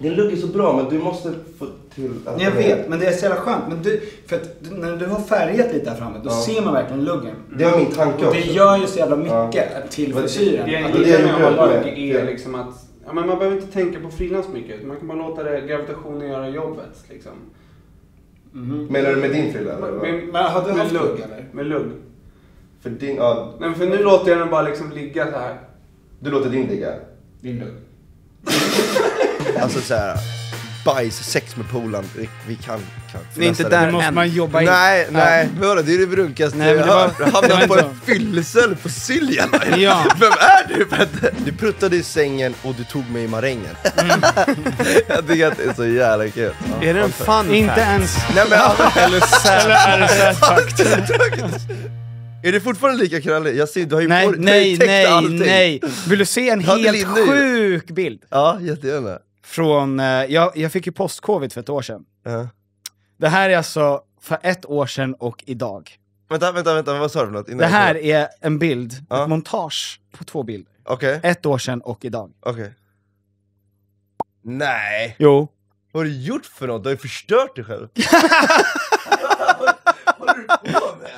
Din lugg är så bra men du måste få till... Att jag vet, men det är så jävla skönt. Men du, för att när du har färgat lite här framme, då ja. ser man verkligen luggen. Det var min tanke och det också. Det gör ju så jävla mycket ja. till frisyren. Det, det, det, det, det, det, det, det, det är liksom att ja, men man behöver inte tänka på frilans mycket. Man kan bara låta det, gravitationen göra jobbet. Liksom. Mm. Menar du med din frilla? Med, med, med, har du haft lugg Med lugg. För din, ja. Nej, för nu låter jag den bara liksom ligga så här. Du låter din ligga? Din lugg. Alltså såhär, bajs, sex med polaren, vi, vi kan kanske Vi är inte där det. måste man jobba in. Nej, nej, vadå, det är det brunkaste jag har hört. Hamnat på en fyllecell på Siljan. Ja. Vem är du Petter? Du pruttade i sängen och du tog mig i marängen. Mm. jag tycker att det är så jävla kul. Ja, är det en fun Inte ens... Nej, men, eller Eller är det sad Är det fortfarande lika krallig? Jag ser, du har ju nej, på, nej, nej, allting. nej. Vill du se en helt sjuk bild? Ja, jättegärna. Från, eh, jag, jag fick ju postcovid för ett år sedan. Uh. Det här är alltså för ett år sedan och idag. Vänta, vänta, vänta vad sa du för något? Innan det här är en bild, uh. ett montage på två bilder. Okay. Ett år sedan och idag. Okej. Okay. Nej! Jo. Vad har du gjort för något? Du har ju förstört dig själv. vad håller du på med?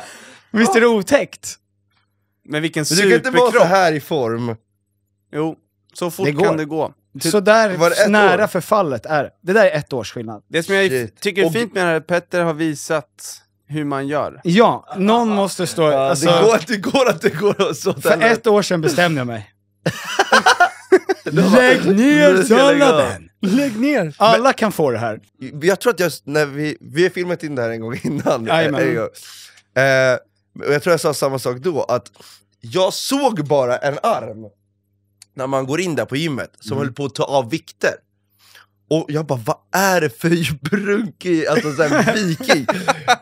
Visst är det otäckt? Men vilken superkropp! Du kan inte vara så här i form. Jo, så fort det kan det gå. Typ Sådär nära år? förfallet är det. där är ett års skillnad. Det som jag Shit. tycker är fint med det här, är att Petter har visat hur man gör. Ja, någon måste stå... Ja, alltså, det, går, det går att det går att stå För ett år sedan bestämde jag mig. Lägg ner salladen! Lägg ner! Alla Men, kan få det här. Jag tror att jag, när vi, vi har filmat in det här en gång innan. Eh, eh jag tror jag sa samma sak då, att jag såg bara en arm när man går in där på gymmet som mm. höll på att ta av vikter. Och jag bara, vad är det för brunkig, alltså såhär viking?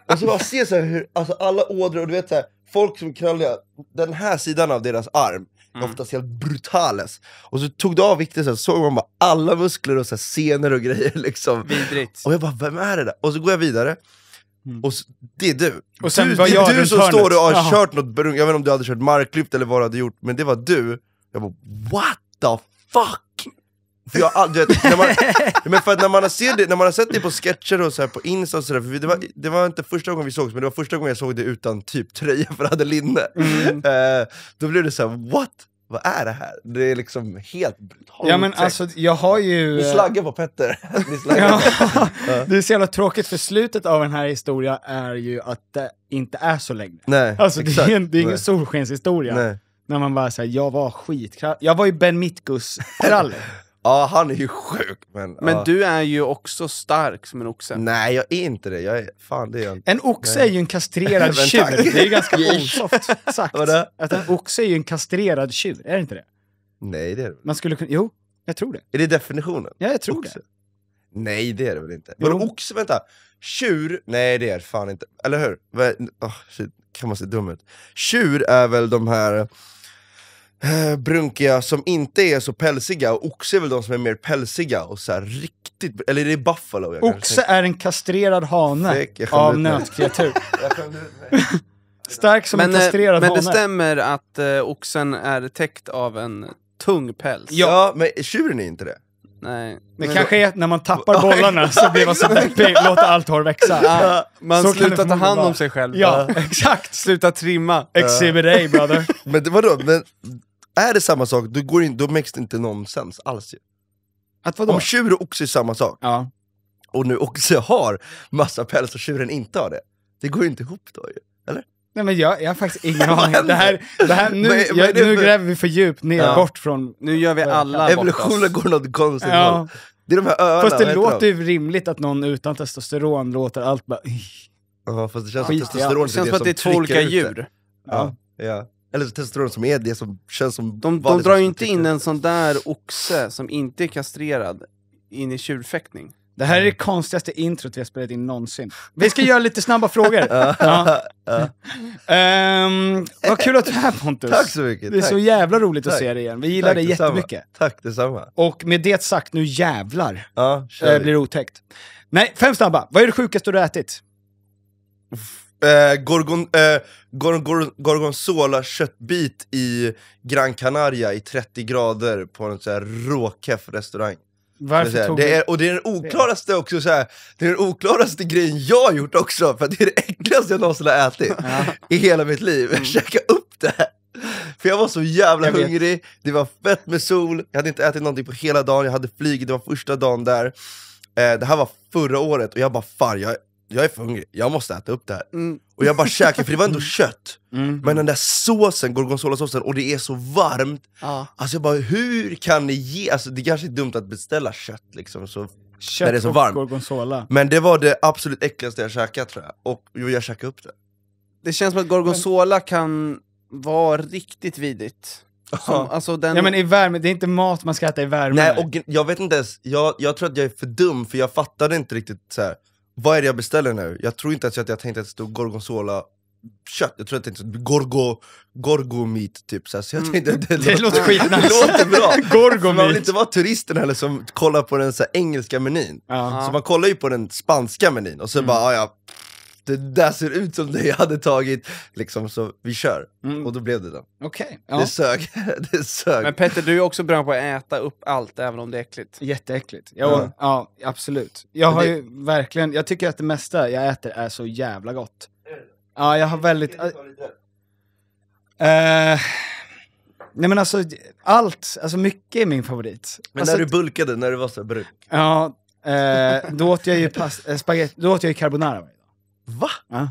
och så bara ser jag hur, alltså alla ådror, och du vet såhär, folk som kralliga, den här sidan av deras arm mm. är oftast helt brutales. Och så tog du av vikten så såg man bara alla muskler och så senor och grejer liksom. Vidrigt. Och jag bara, vem är det där? Och så går jag vidare. Mm. Och så, det är du! Och sen du det är du som hörnet. står och har Aha. kört något, jag vet inte om du hade kört marklyft eller vad du hade gjort, men det var du jag bara, what the fuck? För jag all, du vet, när man, men för att när man, har sett det, när man har sett det på sketcher och så på Insta och sådär, det, var, mm. det var inte första gången vi sågs, men det var första gången jag såg det utan typ tröja för jag hade linne. Mm. Uh, då blev det så här, what? vad är det här? Det är liksom helt Ja men text. alltså jag har ju... Ni eh, slaggar på Petter. ja, det är så jävla tråkigt för slutet av den här historien är ju att det inte är så länge. Nej, alltså exakt. det är, det är ingen solskenshistoria. När man bara säger jag var skitkrall. Jag var ju Ben Mitkus kralle Ja, han är ju sjuk. Men, Men ja. du är ju också stark som en oxe. Nej, jag är inte det. Jag är, fan, det är jag... En oxe Nej. är ju en kastrerad tjur. Det är ju ganska osoft sagt. Att en oxe är ju en kastrerad tjur, är det inte det? Nej, det är det väl Man skulle kunna... Jo, jag tror det. Är det definitionen? Ja, jag tror oxe. det. Nej, det är det väl inte? Vadå oxe? Vänta. Tjur? Nej, det är fan inte. Eller hur? Oh, shit. Kan man se dum ut? Tjur är väl de här Eh, brunkiga som inte är så pälsiga, och oxe är väl de som är mer pälsiga och så riktigt... Eller är det buffalo? Jag oxe är en kastrerad hane Säk, av nötkreatur. Stark som men, en eh, kastrerad men hane. Men det stämmer att uh, oxen är täckt av en tung päls? Ja, ja men tjuren är inte det. Nej. Det men kanske då... är när man tappar bollarna så blir man så deppig, låter allt hår växa. Ja, man så slutar ta hand om sig själv. Ja, exakt. Sluta trimma. Exhibit A brother. Men vadå, men är det samma sak, då, går in, då makes det inte nonsens alls ju. Att vadå? Om tjur och oxe är samma sak, Ja. och nu oxe har massa päls och tjuren inte har det, det går ju inte ihop då ju. Eller? Nej men jag, jag har faktiskt ingen aning. Det här, det här, nu, Vad är- jag, nu gräver vi för djupt ner, Ja. bort från... Nu gör vi alla bort Evolutionen oss. går något konstigt Ja. håll. Det är de här öarna, Fast det låter ju rimligt att någon utan testosteron låter allt bara... Ja, fast det känns som Skit, ja. testosteron Det till känns som att det är två olika djur. Ja. Ja. Eller testosteron som är det som känns som... De, de drar ju inte in en sån där oxe som inte är kastrerad in i tjurfäktning. Det här är det konstigaste introt vi har spelat in någonsin. Vi ska göra lite snabba frågor. um, vad kul att du är här Pontus. Tack så mycket. Det är tack. så jävla roligt tack. att se dig igen. Vi gillar dig jättemycket. Tack detsamma. Och med det sagt, nu jävlar ja, eh, det otäckt. Nej, fem snabba. Vad är det sjukaste du har ätit? Uff eh, gorgon, eh, gorgon, gorgonzola köttbit i Gran Canaria i 30 grader på en sån här råkeff restaurang. Varför tog det är, och det är den oklaraste också, så här, det är den oklaraste grejen jag har gjort också, för det är det äckligaste jag någonsin har ätit i hela mitt liv. Mm. Käka upp det här. För jag var så jävla hungrig, det var fett med sol, jag hade inte ätit någonting på hela dagen, jag hade flugit, det var första dagen där. Eh, det här var förra året och jag bara fan, jag jag är för hungrig, jag måste äta upp det här. Mm. Och jag bara käkade, för det var ändå kött. Mm. Men den där såsen, gorgonzolasåsen, och det är så varmt. Ah. Alltså jag bara, hur kan ni ge? Alltså det kanske är dumt att beställa kött liksom, så, kött när det är så varmt. Gorgonzola. Men det var det absolut äckligaste jag käkat tror jag. Och jo, jag käkade upp det. Det känns som att gorgonzola kan vara riktigt vidigt. Som, alltså den... Ja men i värme, det är inte mat man ska äta i värme. Nej, och jag vet inte ens, jag, jag tror att jag är för dum för jag fattade inte riktigt så här vad är det jag beställer nu? Jag tror inte ens att jag tänkte att det stod gorgonzola kött, jag tror att det tänkte gorgo, gorgo meat typ så, jag mm. tänkte, mm. det, det, låter skitnice! det låter bra! gorgo Man vill inte vara turisten heller som kollar på den så engelska menyn, uh -huh. så man kollar ju på den spanska menyn och så mm. bara ah, ja, det där ser ut som det jag hade tagit, liksom så vi kör. Mm. Och då blev det den. Okay, ja. Det sög. det sög. Men Petter, du är också bra på att äta upp allt, även om det är äckligt. Jätteäckligt. Jag, mm. Ja, absolut. Jag har det... ju verkligen, jag tycker att det mesta jag äter är så jävla gott. Ja, jag har väldigt... Äh, eh, nej men alltså, allt, alltså mycket är min favorit. Men alltså, när du bulkade, när du var så bruk? Ja, eh, då åt jag ju, pasta... eh, spaghetti, då åt jag ju carbonara. Va? Ja.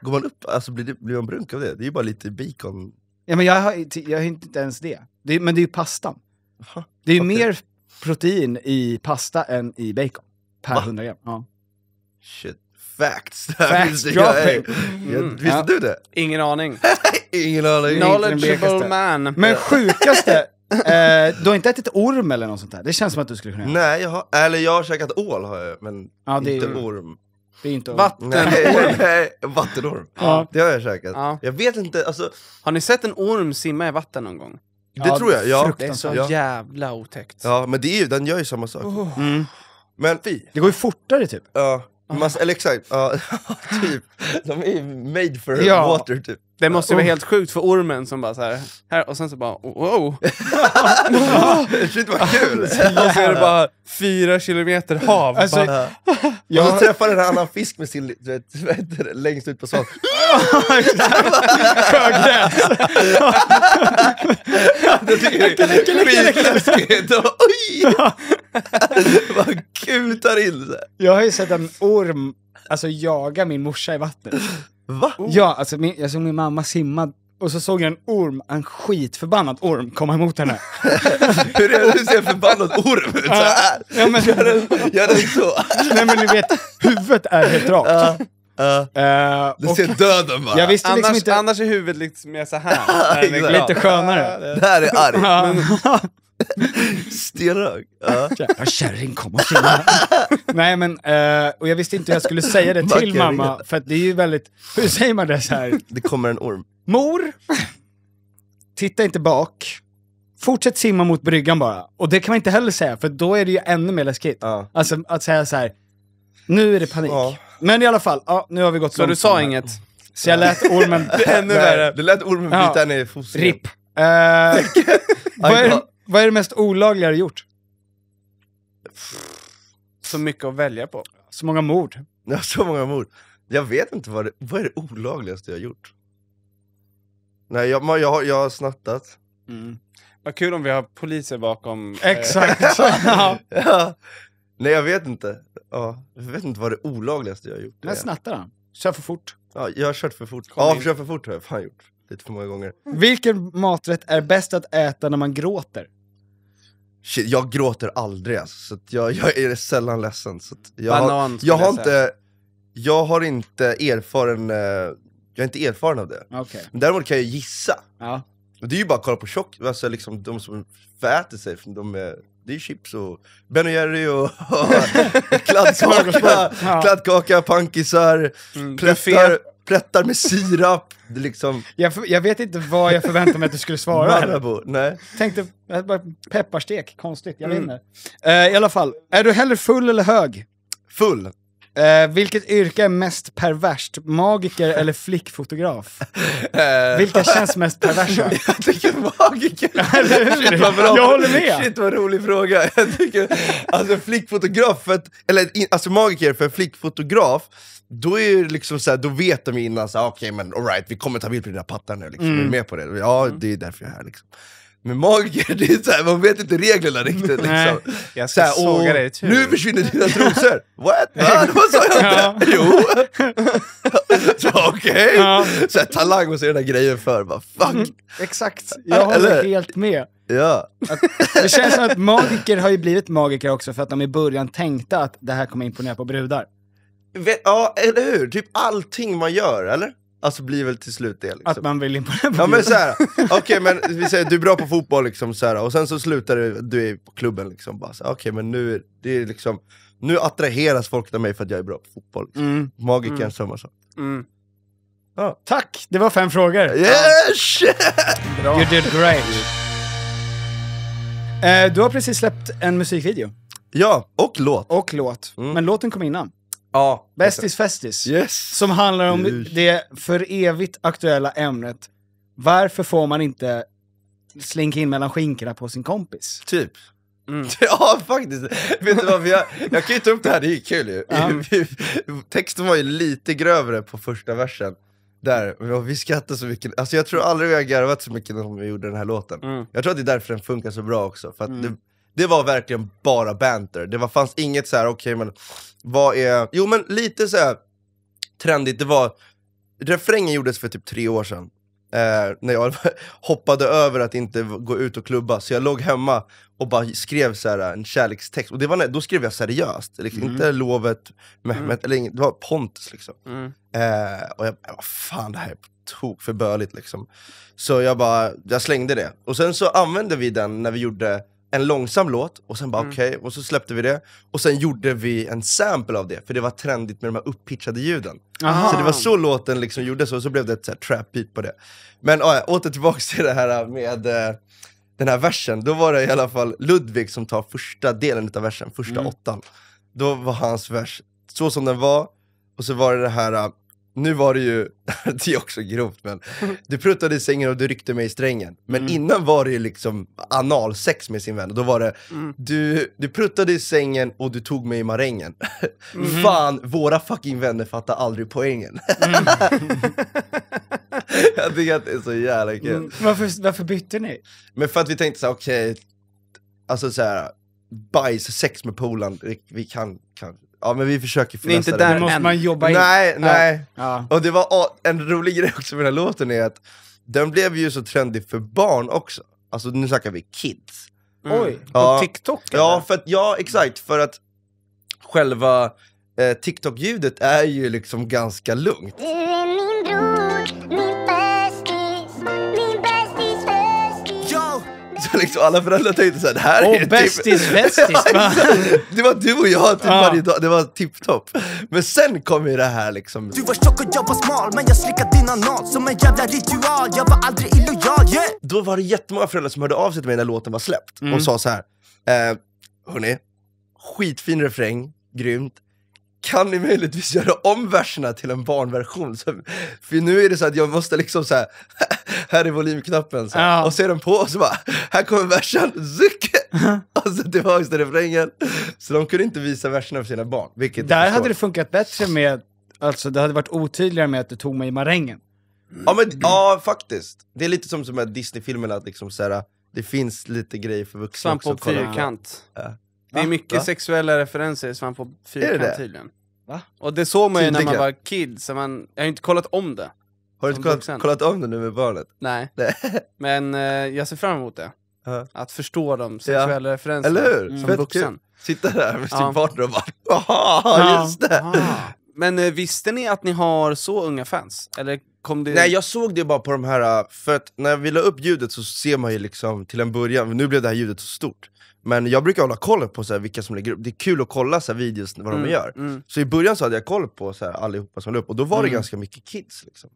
Går man upp, alltså blir, det, blir man brunk av det? Det är ju bara lite bacon. Ja, men jag har, jag har inte ens det. det men det är ju pastan. Aha, det är ju okay. mer protein i pasta än i bacon. Per Va? 100 gram. Ja. Shit. Facts! Facts dropping! Jag, mm. jag, mm. visste ja. du det? Ingen aning. Ingen aning. Knowledgeable man. Men sjukaste, eh, du har inte ätit orm eller något sånt där? Det känns som att du skulle kunna göra Nej, jag har, eller jag har käkat ål har jag, men ja, inte är, orm. Det är inte orm. Vattenorm. Vattenorm. Ja. Det har jag käkat. Ja. Jag vet inte, alltså... Har ni sett en orm simma i vatten någon gång? Det tror jag, ja. Det är så ja. jävla otäckt. Ja, men det är den gör ju samma sak. Oh. Mm. Men, Fy. det går ju fortare typ. Ja, uh, eller exakt, uh, typ. De är made for ja. water typ. Det måste ju vara oh. helt sjukt för ormen som bara så här, här och sen så bara wow. Shit vad kul! och så är det bara fyra kilometer hav. Alltså, bara, jag och så träffar en annan fisk med sin, du vet, vad längst ut på svan. Sjögräs! Det skitläskigt! Oj! Vad kul tar in Jag har ju sett en orm alltså, jaga min morsa i vattnet. Va? Oh. Ja, alltså min, jag såg min mamma simma och så såg jag en orm, en skitförbannad orm, komma emot henne. hur, är det, hur ser en förbannad orm ut? Ja, men, gör, den, gör den så? Nej men ni vet, huvudet är helt rakt. Uh, uh, du ser döden bara. Jag liksom annars, liksom inte... annars är huvudet liksom mer såhär, här. lite skönare. Det här är arg. Stenrök, Ja. kärring, kom och filma. Nej men, eh, och jag visste inte hur jag skulle säga det till mamma, för att det är ju väldigt, hur säger man det så här? Det kommer en orm. Mor, titta inte bak. Fortsätt simma mot bryggan bara. Och det kan man inte heller säga, för då är det ju ännu mer läskigt. Ja. Alltså att säga så här. nu är det panik. Ja. Men i alla fall, ja, nu har vi gått Så långt Så du sa inget? Så jag lät ormen... Det är ännu värre. Det lät ormen bita Ja. ner i fostret. RIP. Eh, Vad är det mest olagliga du gjort? Så mycket att välja på. Så många mord. Ja, så många mord. Jag vet inte vad det, vad är det olagligaste jag gjort. Nej, jag, jag, har- jag har snattat. Mm. Vad kul om vi har poliser bakom. Eh, Exakt. Ja. Nej, jag vet inte. Ja, jag vet inte vad det olagligaste jag har gjort är. När snattar han? Kör för fort. Ja, jag har kört för fort. Kom ja, in. kört för fort har jag fan gjort. Lite för många gånger. Vilken maträtt är bäst att äta när man gråter? Shit, jag gråter aldrig alltså, så jag, jag, är sällan ledsen. Så jag, Banan, jag, har inte, jag har inte erfaren, eh, jag är inte erfaren av det. Okay. Men däremot kan jag gissa. Ja. Det är ju bara att kolla på tjock, alltså liksom de som väter sig, de är, det är chips och Ben och Jerry och kladdkaka, kladdkaka, pankisar, mm, prättar, plättar med sirap. Det liksom... jag, för, jag vet inte vad jag förväntade mig att du skulle svara. Marabou, nej. Tänkte, pepparstek, konstigt, jag mm. vinner. Uh, eh, I alla fall, är du hellre full eller hög? Full. Eh, vilket yrke är mest perverst? Magiker eller flickfotograf? Eh. Vilka känns mest perversa? jag tycker magiker! Shit, vad bra. Jag håller med! Shit vad rolig fråga! Jag tycker, alltså flickfotograf, för att, eller alltså magiker för flickfotograf, då är det liksom såhär, då vet de innan, okej okay, men alright, vi kommer ta bild på dina pattar nu, liksom. Mm. är du mm. med på det? Ja, det är därför jag är här liksom med magiker, det är så här, man vet inte reglerna riktigt. Liksom. Nej, jag ska så här, såga dig Nu försvinner dina trosor! What? Va? Vad sa jag inte? Jo! Okej! Okay. Ja. här, talang och se den där grejen för. Bara, fuck! Mm, exakt, jag håller Eller? helt med. Ja. Att, det känns som att magiker har ju blivit magiker också för att de i början tänkte att det här kommer imponera på brudar. Ja, eller hur? Typ allting man gör, eller? Alltså blir väl till slut det. Liksom. Att man vill imponera på ja, men så här, okay, men vi säger du är bra på fotboll, liksom, så här, och sen så slutar du, du är på klubben. Liksom, bara, så, okay, men nu, det är liksom, nu attraheras folk av mig för att jag är bra på fotboll. Liksom. Mm. Magikern, mm. samma sak. Mm. Ja. Tack! Det var fem frågor. Yes! Yeah, you did great. Eh, du har precis släppt en musikvideo. Ja, och låt. Och låt. Mm. Men låten kom innan. Ja. Bästis festis. Yes. Som handlar om yes. det för evigt aktuella ämnet, varför får man inte slinka in mellan skinkorna på sin kompis? Typ. Mm. ja, faktiskt. Vet du vad, jag, jag kan ju ta upp det här, det är ju kul ju. Ja. Texten var ju lite grövre på första versen. Där, vi skrattade så mycket, alltså jag tror aldrig vi har garvat så mycket som vi gjorde den här låten. Mm. Jag tror att det är därför den funkar så bra också, för mm. det, det, var verkligen bara banter. Det var, fanns inget så här okej okay, men vad är... Jo men lite så här trendigt, det var... Refrängen gjordes för typ tre år sedan. Eh, när jag hoppade över att inte gå ut och klubba, så jag låg hemma och bara skrev så här, en kärlekstext. Och det var när, då skrev jag seriöst, liksom, mm. inte lovet, Mehmet, mm. eller det var Pontus liksom. Mm. Eh, och jag vad fan det här är på tok för böligt liksom. Så jag bara, jag slängde det. Och sen så använde vi den när vi gjorde en långsam låt, och sen bara mm. okej, okay, och så släppte vi det. Och sen gjorde vi en sample av det, för det var trendigt med de här upppitchade ljuden. Aha. Så det var så låten liksom gjordes, och så blev det ett så trap beat på det. Men ja, åter tillbaka till det här med eh, den här versen. Då var det i alla fall Ludvig som tar första delen av versen, första mm. åttan. Då var hans vers så som den var, och så var det det här eh, nu var det ju, det är också grovt men, du pruttade i sängen och du ryckte mig i strängen. Men mm. innan var det ju liksom analsex med sin vän, och då var det, mm. du, du pruttade i sängen och du tog mig i marängen. Mm. Fan, våra fucking vänner fattar aldrig poängen. Mm. Jag tycker att det är så jävla kul. Mm. Varför, varför bytte ni? Men för att vi tänkte såhär, okej, okay, alltså såhär, här, bajs, sex med polaren, vi kan, kan Ja men vi försöker finessa det. är inte där det. måste man jobba in. Nej, nej. Ja. Och det var en rolig grej också med den här låten är att den blev ju så trendig för barn också. Alltså nu snackar vi kids. Mm. Oj, på TikTok? Eller? Ja, för att, ja, exakt. För att själva eh, TikTok-ljudet är ju liksom ganska lugnt. Mm. Så liksom alla föräldrar tänkte såhär, det här oh, är bästis, typ... bästis! ja, det var du och jag typ ja. varje dag, det var tipptopp. Men sen kom ju det här liksom... Du var tjock och jag var smal, men jag slickade din anal som en jävla ritual. Jag var aldrig illojal, yeah! Då var det jättemånga föräldrar som hörde av sig till mig när låten var släppt mm. och sa så här. Eh, hörni, skitfin refräng, grymt kan ni möjligtvis göra om verserna till en barnversion? för nu är det så att jag måste liksom så här, här är volymknappen. Så. Ja. Och så är den på och så bara, här kommer versen, zuck! alltså det var just refrängen. Så de kunde inte visa verserna för sina barn. Vilket Där hade det funkat bättre med, alltså det hade varit otydligare med att du tog mig i marängen. Ja, men, ja faktiskt. Det är lite som, som de här Disney-filmerna, att liksom, så här, det finns lite grejer för vuxna Svamp på fyrkant. Ja. Det är mycket Va? sexuella referenser i Svamp på fyrkant tydligen. Va? Och det såg man ju Tydliga. när man var kid, så man, jag har ju inte kollat om det. Har du inte kollat, kollat, om det nu med barnet? Nej, men eh, jag ser fram emot det. Uh. Att förstå de sexuella ja. referenserna Eller hur? Mm. som Fett vuxen. Kul. Sitta där med sin ja. partner och bara ”Aha, just det!” Aha. Men eh, visste ni att ni har så unga fans? Eller kom det... Nej jag såg det bara på de här, eh, för att när vi la upp ljudet så ser man ju liksom till en början, nu blev det här ljudet så stort men jag brukar hålla koll på så här, vilka som lägger upp, det är kul att kolla så här, videos vad de mm, gör. Mm. Så i början så hade jag koll på så här, allihopa som la upp, och då var mm. det ganska mycket kids. Liksom.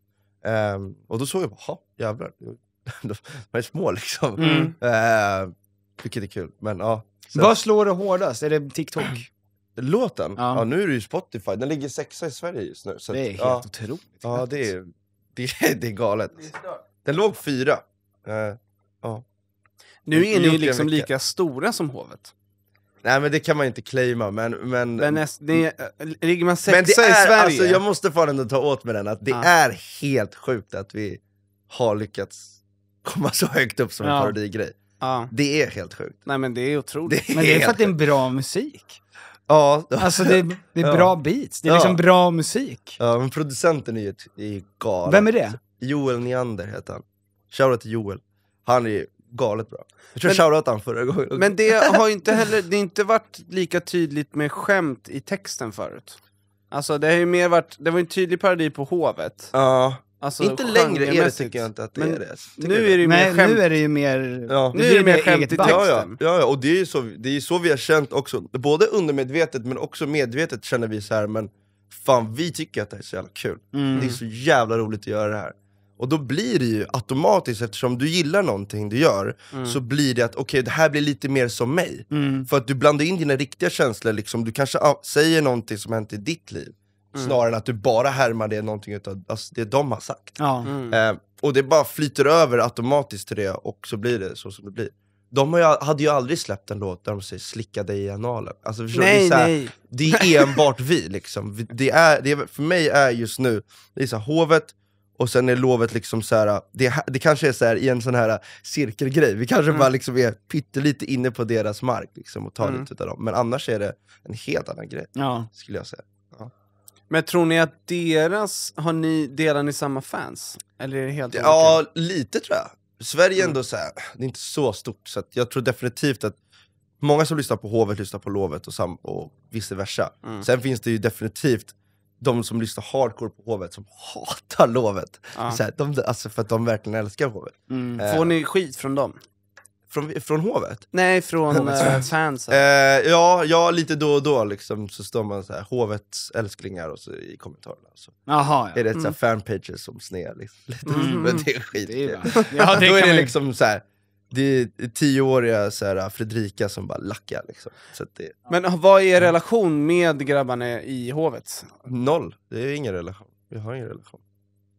Um, och då såg jag, jaha, jävlar. De är små liksom. Mm. Uh, vilket är kul. Men, ja, så. Vad slår det hårdast? Är det TikTok? Låten? Ja. ja. nu är det ju Spotify. Den ligger sexa i Sverige just nu. det är helt ja. otroligt. Ja, det är, det är, det är galet. Den låg fyra. Uh, ja. Nu är ni liksom lika stora som hovet. Nej men det kan man ju inte claima, men... Men, men näst, det, eh, ligger man sexa men det är, i Sverige? Alltså, jag måste fan ändå ta åt mig den, att det ja. är helt sjukt att vi har lyckats komma så högt upp som ja. en parodigrej. Ja. Det är helt sjukt. Nej men det är otroligt. Det är men det är för att det är en bra musik. Ja. Alltså det, är, det är bra ja. beats, det är liksom bra musik. Ja, men producenten är ju, är ju galen. Vem är det? Joel Neander heter han. Shoutout till Joel. Han är ju galet bra. Jag tror jag han förra gången. Men det har inte heller, det inte varit lika tydligt med skämt i texten förut. Alltså det har ju mer varit, det var ju en tydlig parodi på hovet. Ja. Alltså, inte längre är det, tycker jag inte att det men är det. nu är det ju mer skämt. nu är det ju mer, ja. nu är det, mer skämt i texten. Ja, ja, ja, och det är ju så, det är så vi har känt också. Både undermedvetet men också medvetet känner vi så här men fan vi tycker att det här är så jävla kul. Mm. Det är så jävla roligt att göra det här. Och då blir det ju automatiskt, eftersom du gillar någonting du gör, mm. så blir det att okej, okay, det här blir lite mer som mig. Mm. För att du blandar in dina riktiga känslor, liksom. du kanske säger någonting som hänt i ditt liv, mm. snarare än att du bara härmar det, någonting utav, alltså, det de har sagt. Ja. Mm. Eh, och det bara flyter över automatiskt till det, och så blir det så som det blir. De ju, hade ju aldrig släppt en låt där de säger 'slicka dig i analen' alltså, förstår, nej, det, är här, det är enbart vi, liksom. det är, det är, för mig är just nu, det är såhär, hovet, och sen är lovet liksom så här, det, det kanske är så här, i en sån här cirkelgrej, vi kanske mm. bara liksom är pyttelite inne på deras mark liksom, och tar mm. lite av dem. Men annars är det en helt annan grej, ja. skulle jag säga. Ja. Men tror ni att deras, har ni, delar ni samma fans? Eller är det helt olika? Ja, lite tror jag. Sverige är mm. ändå så här, det är inte så stort, så jag tror definitivt att många som lyssnar på Hovet lyssnar på Lovet och, sam- och vice versa. Mm. Sen finns det ju definitivt de som lyssnar hardcore på hovet som hatar lovet. Ja. Så här, de, alltså för att de verkligen älskar hovet. Mm. Eh, Får ni skit från dem? Från, från hovet? Nej, från äh, fansen. Eh, ja, ja, lite då och då liksom, så står man så här, hovets älsklingar och så, i kommentarerna. Så. Aha, ja. Är det mm. fanpages som snear liksom, lite, mm. men det är skit. Det är ja, det då är det liksom så här, det är tioåriga så här, Fredrika som bara lackar. Liksom. Så det... Men ah, vad är er relation med grabbarna i hovet? Noll, det är ingen relation. Vi har ingen relation.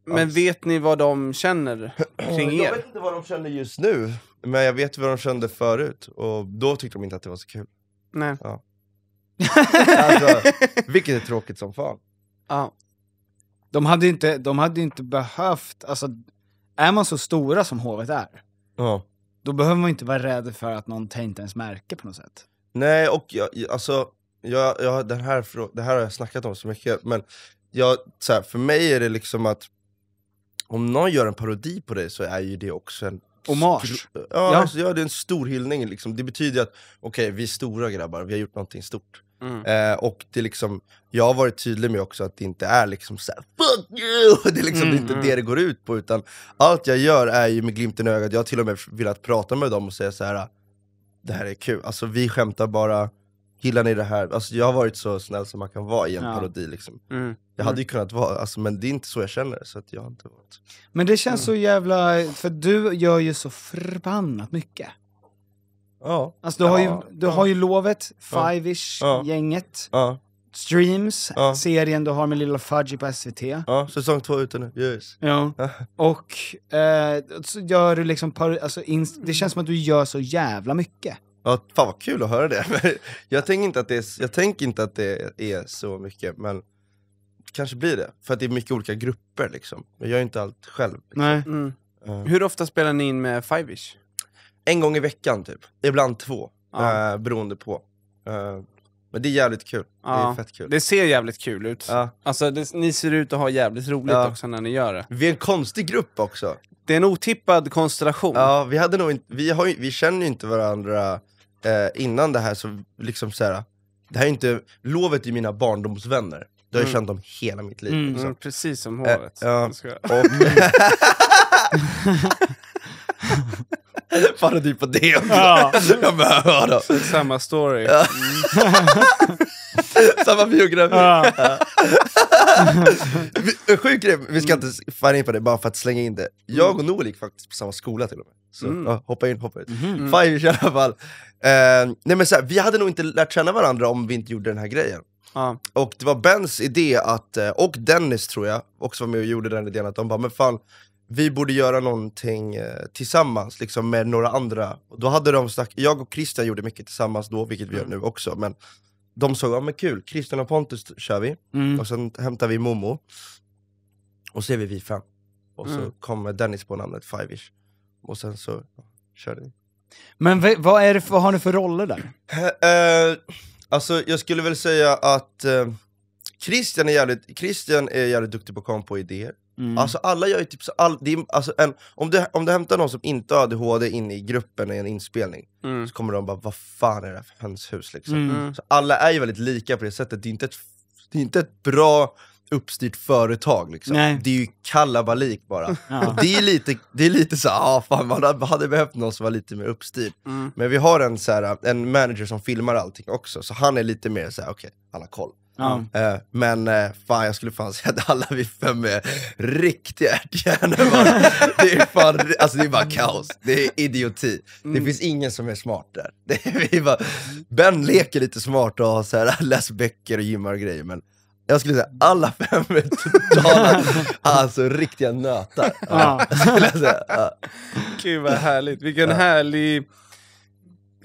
Men Alls. vet ni vad de känner kring er? Jag vet inte vad de känner just nu, men jag vet vad de kände förut. Och då tyckte de inte att det var så kul. Nej. Ja. alltså, vilket är tråkigt som fan. Ja. De hade inte, inte behövt, alltså, är man så stora som hovet är, ja. Då behöver man inte vara rädd för att någon inte ens märke på något sätt. Nej, och jag, alltså, jag, jag, den här, det här har jag snackat om så mycket, men jag, så här, för mig är det liksom att om någon gör en parodi på dig så är ju det också en Hommage? Ja, ja. Alltså, ja, det är en stor hyllning. Liksom. Det betyder att, okej, okay, vi är stora grabbar, vi har gjort någonting stort. Mm. Eh, och det liksom, jag har varit tydlig med också att det inte är liksom såhär “fuck you”, det är liksom mm, inte mm. det det går ut på. Utan allt jag gör är ju med glimten i ögat, jag har till och med velat prata med dem och säga så här. det här är kul, alltså vi skämtar bara, gillar ni det här? Alltså, jag har varit så snäll som man kan vara i en ja. parodi. Liksom. Mm. Jag hade ju mm. kunnat vara, alltså, men det är inte så jag känner. Så att jag inte varit. Men det känns mm. så jävla, för du gör ju så förbannat mycket. Ja. Alltså du, har, ju, du har ju lovet, Five-ish, gänget, streams, serien du har med Lilla Fudgy på SVT. Ja, säsong två ute nu, yes. Ja. Och eh, så gör du liksom, alltså, det känns som att du gör så jävla mycket. Ja, fan vad kul att höra det. jag, tänker inte att det är, jag inte att det är så mycket, men kanske blir det. För att det är mycket olika grupper liksom. Jag gör ju inte allt själv. Liksom. Nej. Mm. Uh. Hur ofta spelar ni in med Five-ish? en gång i veckan typ, ibland två, ja. eh, beroende på. Eh, men det är jävligt kul, det är fett kul. Det ser jävligt kul ut. Ja. Alltså, det, ni ser ut att ha jävligt roligt ja. också när ni gör det. Vi är en konstig grupp också. Det är en otippad konstellation. Ja, vi, hade nog in, vi, har, vi känner ju inte varandra eh, innan det här, så liksom så här, det här är inte, lovet är mina barndomsvänner. Du har jag mm. känt dem hela mitt liv. Mm, liksom. Mm, precis som eh, hovet. Eh, ja. Parodi på det också. Ja. Jag bara hör Samma story. Ja. Samma biografi. Ja. Sjuk grej, vi ska inte falla in på det bara för att slänga in det. Jag och Noel gick faktiskt på samma skola till och med. Så mm. ja, hoppa in, hoppa ut. Mhm. Mm. Five i alla fall. Uh, nej men så här, vi hade nog inte lärt känna varandra om vi inte gjorde den här grejen. Ah. Och det var Bens idé, att, eh, och Dennis tror jag, också var med och gjorde den idén, att de bara, men fan, vi borde göra någonting eh, tillsammans liksom, med några andra. då hade de snack jag och Christian gjorde mycket tillsammans då, vilket vi gör mm. nu också. Men de sa, ja men kul, Christian och Pontus kör vi, mm. och sen hämtar vi Momo. Och så är vi vi fem. Och så mm. kommer Dennis på namnet Fivish. Och sen så kör vi. Men vad, är det vad har ni för roller där? Uh, alltså jag skulle väl säga att uh, Christian, är jävligt, Christian är jävligt duktig på att komma på idéer. Mm. Alltså alla gör ju typ så, all, det är, alltså en, om, du, om du hämtar någon som inte har ADHD in i gruppen i en inspelning, mm. så kommer de bara 'Vad fan är det här för hönshus?' Liksom. Mm. mm. Så alla är ju väldigt lika på det sättet, det är inte ett, det är inte ett bra uppstyrt företag liksom. Nej. Det är ju kalabalik bara. Ja. Och det är lite, det är lite så ah, fan man hade behövt någon som var lite mer uppstyrd. Mm. Men vi har en, så här, en manager som filmar allting också, så han är lite mer så här: okej, okay, han har koll. Mm. men eh, fan jag skulle fan säga att alla vi fem är riktiga ärthjärnor. det, är fan, alltså, det är bara kaos, det är idioti. Det mm. finns ingen som är smart där. Det är, vi bara, ben leker lite smart och har så här, läst böcker och gymmar och grejer, men jag skulle säga alla fem är totala, alltså riktiga nötar. Ja. Gud vad härligt, vilken härlig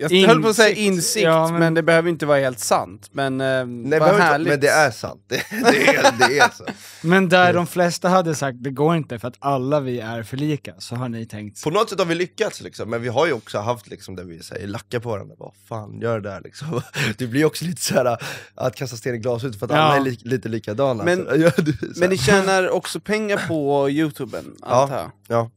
jag insikt. höll på att säga insikt, ja, men... men... det behöver inte vara helt sant. Men eh, Nej, vad härligt. Inte, men det är sant. Det, det är, det är så. men där de flesta hade sagt det går inte för att alla vi är för lika, så har ni tänkt... På något sätt har vi lyckats, liksom. men vi har ju också haft liksom, där vi säger lacka på varandra. Vad fan, gör det där liksom. Det blir också lite så här äh, att kasta sten i glashus för att ja. alla är li lite likadana. Men, men ni tjänar också pengar på youtuben, antar jag? Ja. ja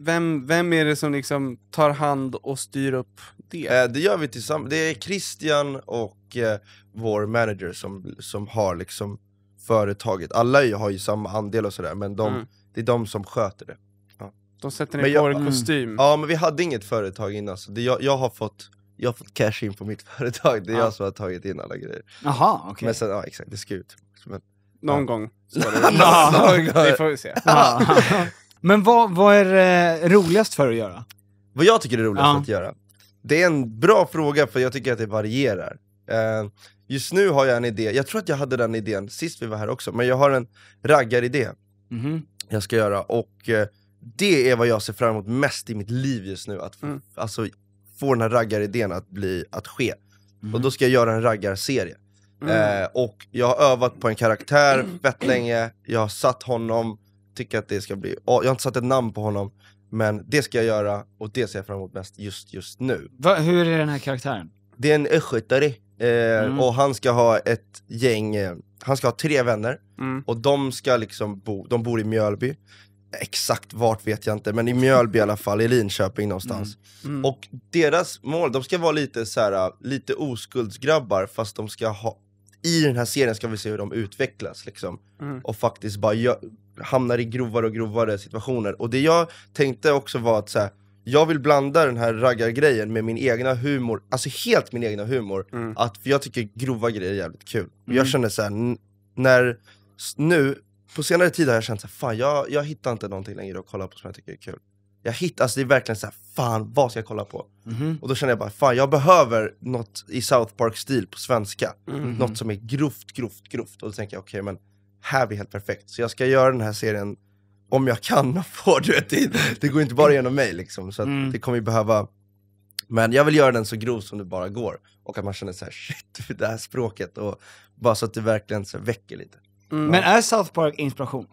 vem, vem är det som liksom tar hand och styr upp det? Eh, det gör vi tillsammans. Det är Christian och eh, vår manager som, som har liksom företaget. Alla har ju samma andel och sådär, men de, mm. det är de som sköter det. Ja. De sätter ner på en mm. kostym. Mm. Ja, men vi hade inget företag innan, så det, jag, jag har fått jag har fått cash in på mitt företag, det är ah. jag som har tagit in alla grejer. Jaha, okej. Okay. Men sen, ja exakt, det ska ut. Men, Någon ja. gång. Så det. Någon gång. det får vi se. Men vad, vad är det eh, roligast för att göra? Vad jag tycker är roligast ja. att göra? Det är en bra fråga för jag tycker att det varierar. Uh, just nu har jag en idé, jag tror att jag hade den idén sist vi var här också, men jag har en raggaridé mm jag ska göra. Och uh, det är vad jag ser fram emot mest i mitt liv just nu, att mm. alltså, få den här raggaridén att, bli, att ske. Mm. Och mhm. då ska jag göra en raggarserie. Mm. Eh, och jag har övat på en karaktär fett länge, jag har satt honom, tycker att det ska bli, oh, jag har inte satt ett namn på honom, men det ska jag göra och det ser jag fram emot mest just, just nu. Va, hur är den här karaktären? Det är en östgötare eh, mm. och han ska ha ett gäng, eh, han ska ha tre vänner mm. och de ska liksom bo, de bor i Mjölby. Exakt vart vet jag inte, men i Mjölby i alla fall, i Linköping någonstans. Mm. mm. Och deras mål, de ska vara lite så här, lite oskuldsgrabbar fast de ska ha, i den här serien ska vi se hur de utvecklas liksom. Mm. Och faktiskt bara gör, hamnar i grovare och grovare situationer. Och det jag tänkte också var att så här, jag vill blanda den här raggargrejen med min egna humor, alltså helt min egna humor. Mm. Att, jag tycker grova grejer är jävligt kul. Mm. Jag känner såhär, när, nu, på senare tid har jag känt såhär, fan jag, jag hittar inte någonting längre att kolla på som jag tycker är kul. Jag hittar, alltså det är verkligen såhär, fan vad ska jag kolla på? Mm. Och då känner jag bara, fan jag behöver något i South Park-stil på svenska. Mm. Något som är grovt, grovt, grovt. Och då tänker jag, okej okay, men här blir helt perfekt. Så jag ska göra den här serien om jag kan och får, du vet, det, det går inte bara genom mig liksom. Så mm. det kommer ju behöva, men jag vill göra den så grov som det bara går. Och att man känner såhär shit, det här språket, och bara så att det verkligen så väcker lite. Mm. Ja. Men är South Park inspiration?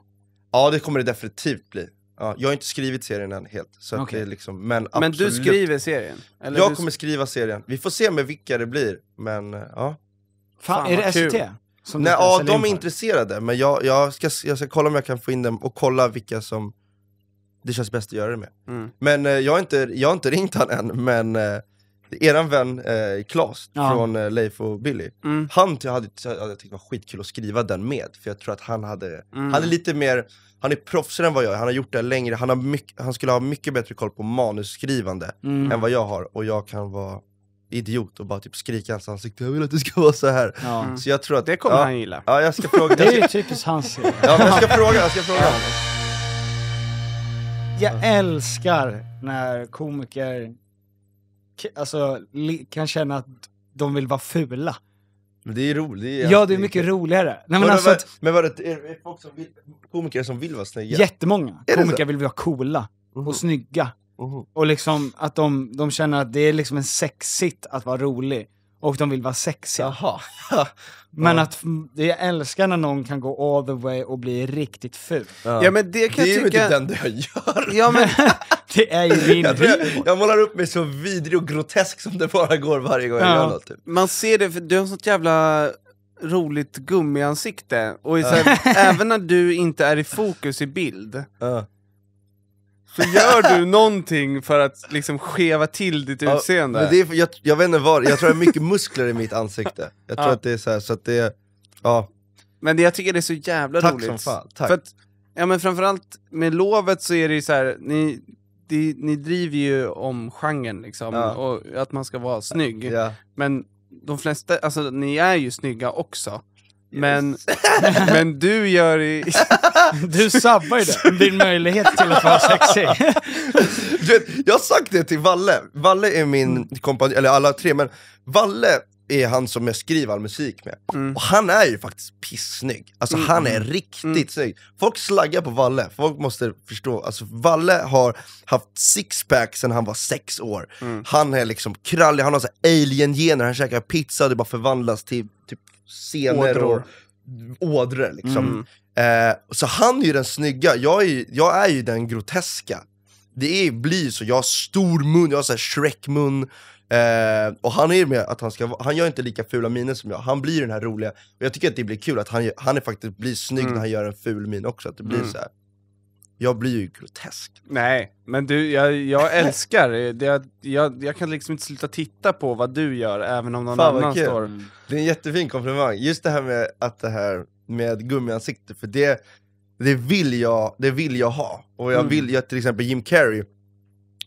Ja, det kommer det definitivt bli. Ja, jag har inte skrivit serien än helt, så okay. det är liksom, men, men du skriver serien? Eller jag du... kommer skriva serien, vi får se med vilka det blir, men ja. Fan, Fan är det SVT? E som Nej, ja, de är intresserade, men jag, jag, ska, jag ska kolla om jag kan få in dem och kolla vilka som det känns bäst att göra det med. Mm. Men eh, jag, har inte, jag har inte ringt han än, men eh, eran vän eh, Klas ja. från eh, Leif och Billy, mm. han jag hade, jag hade tyckt det var skitkul att skriva den med, för jag tror att han hade, mm. han är lite mer, han är proffsigare än vad jag är, han har gjort det längre, han, har mycket, han skulle ha mycket bättre koll på manusskrivande mm. än vad jag har, och jag kan vara idiot och bara typ skrika i hans ansikte jag vill att det ska vara så här. Ja. Mm. Så jag tror att, det kommer ja, han gilla. Ja, jag ska fråga, det är ju typiskt hans. Ja, jag ska fråga. Jag, ska fråga. jag älskar när komiker alltså, kan känna att de vill vara fula. Men det är roligt. Ja, det är mycket roligare. Nej, men, men, alltså men, att, men var det, är, är folk som vill, komiker som vill vara snygga? Jättemånga komiker vill vara coola mm. och mm. snygga Mm. Och liksom att de, de känner att det är liksom en sexigt att vara rolig. Och de vill vara sexiga. Jaha. men ja. att jag älskar när någon kan gå all the way och bli riktigt ful. Ja, ja men det kan det jag tycka... Det är ju inte det enda jag gör! Ja, men... det är ju min jag, jag, jag, målar upp mig så vidrig och grotesk som det bara går varje gång jag gör något. Typ. Man ser det, för du har sånt jävla roligt gummiansikte. Och här, även när du inte är i fokus i bild, så gör du någonting för att liksom skeva till ditt ja, utseende? Men det är, jag, jag vet inte var, jag tror det är mycket muskler i mitt ansikte. Jag tror ja. att det är så här, så att det är, ja. Men jag tycker det är så jävla Tack roligt. Som fan. Tack För ja men framförallt med lovet så är det ju så här, ni, det, ni driver ju om genren liksom, ja. och att man ska vara snygg. Men de flesta, alltså ni är ju snygga också. Men, men du gör i... Du sabbar ju det. Din möjlighet till att vara sexig. Du vet, jag har sagt det till Valle. Valle är min mm. kompanjon, eller alla tre, men Valle är han som jag skriver all musik med. Mm. Och han är ju faktiskt pissnygg. Alltså mm. han är mm. riktigt mm. snygg. Folk slaggar på Valle, folk måste förstå. Alltså Valle har haft sixpack sedan han var sex år. Mm. Han är liksom krallig, han har alien-gener, han käkar pizza och det bara förvandlas till typ senor och ådror. Liksom. Mm. Eh, så han är ju den snygga, jag är ju, jag är ju den groteska. Det är, blir så, jag har stor mun, jag har Shrek-mun. Eh, och han är med att han ska han gör inte lika fula miner som jag, han blir den här roliga. Och jag tycker att det blir kul att han, han är faktiskt blir snygg mm. när han gör en ful min också, att det blir mm. så här jag blir ju grotesk. Nej, men du, jag, jag älskar Jag, jag, jag, kan liksom inte sluta titta på vad du gör, även om någon Fan, annan kul. står... Det är en jättefin komplimang. Just det här med att det här med gummiansikte, för det, det, vill, jag, det vill jag ha. Och jag mm. vill, jag, till exempel Jim Carrey,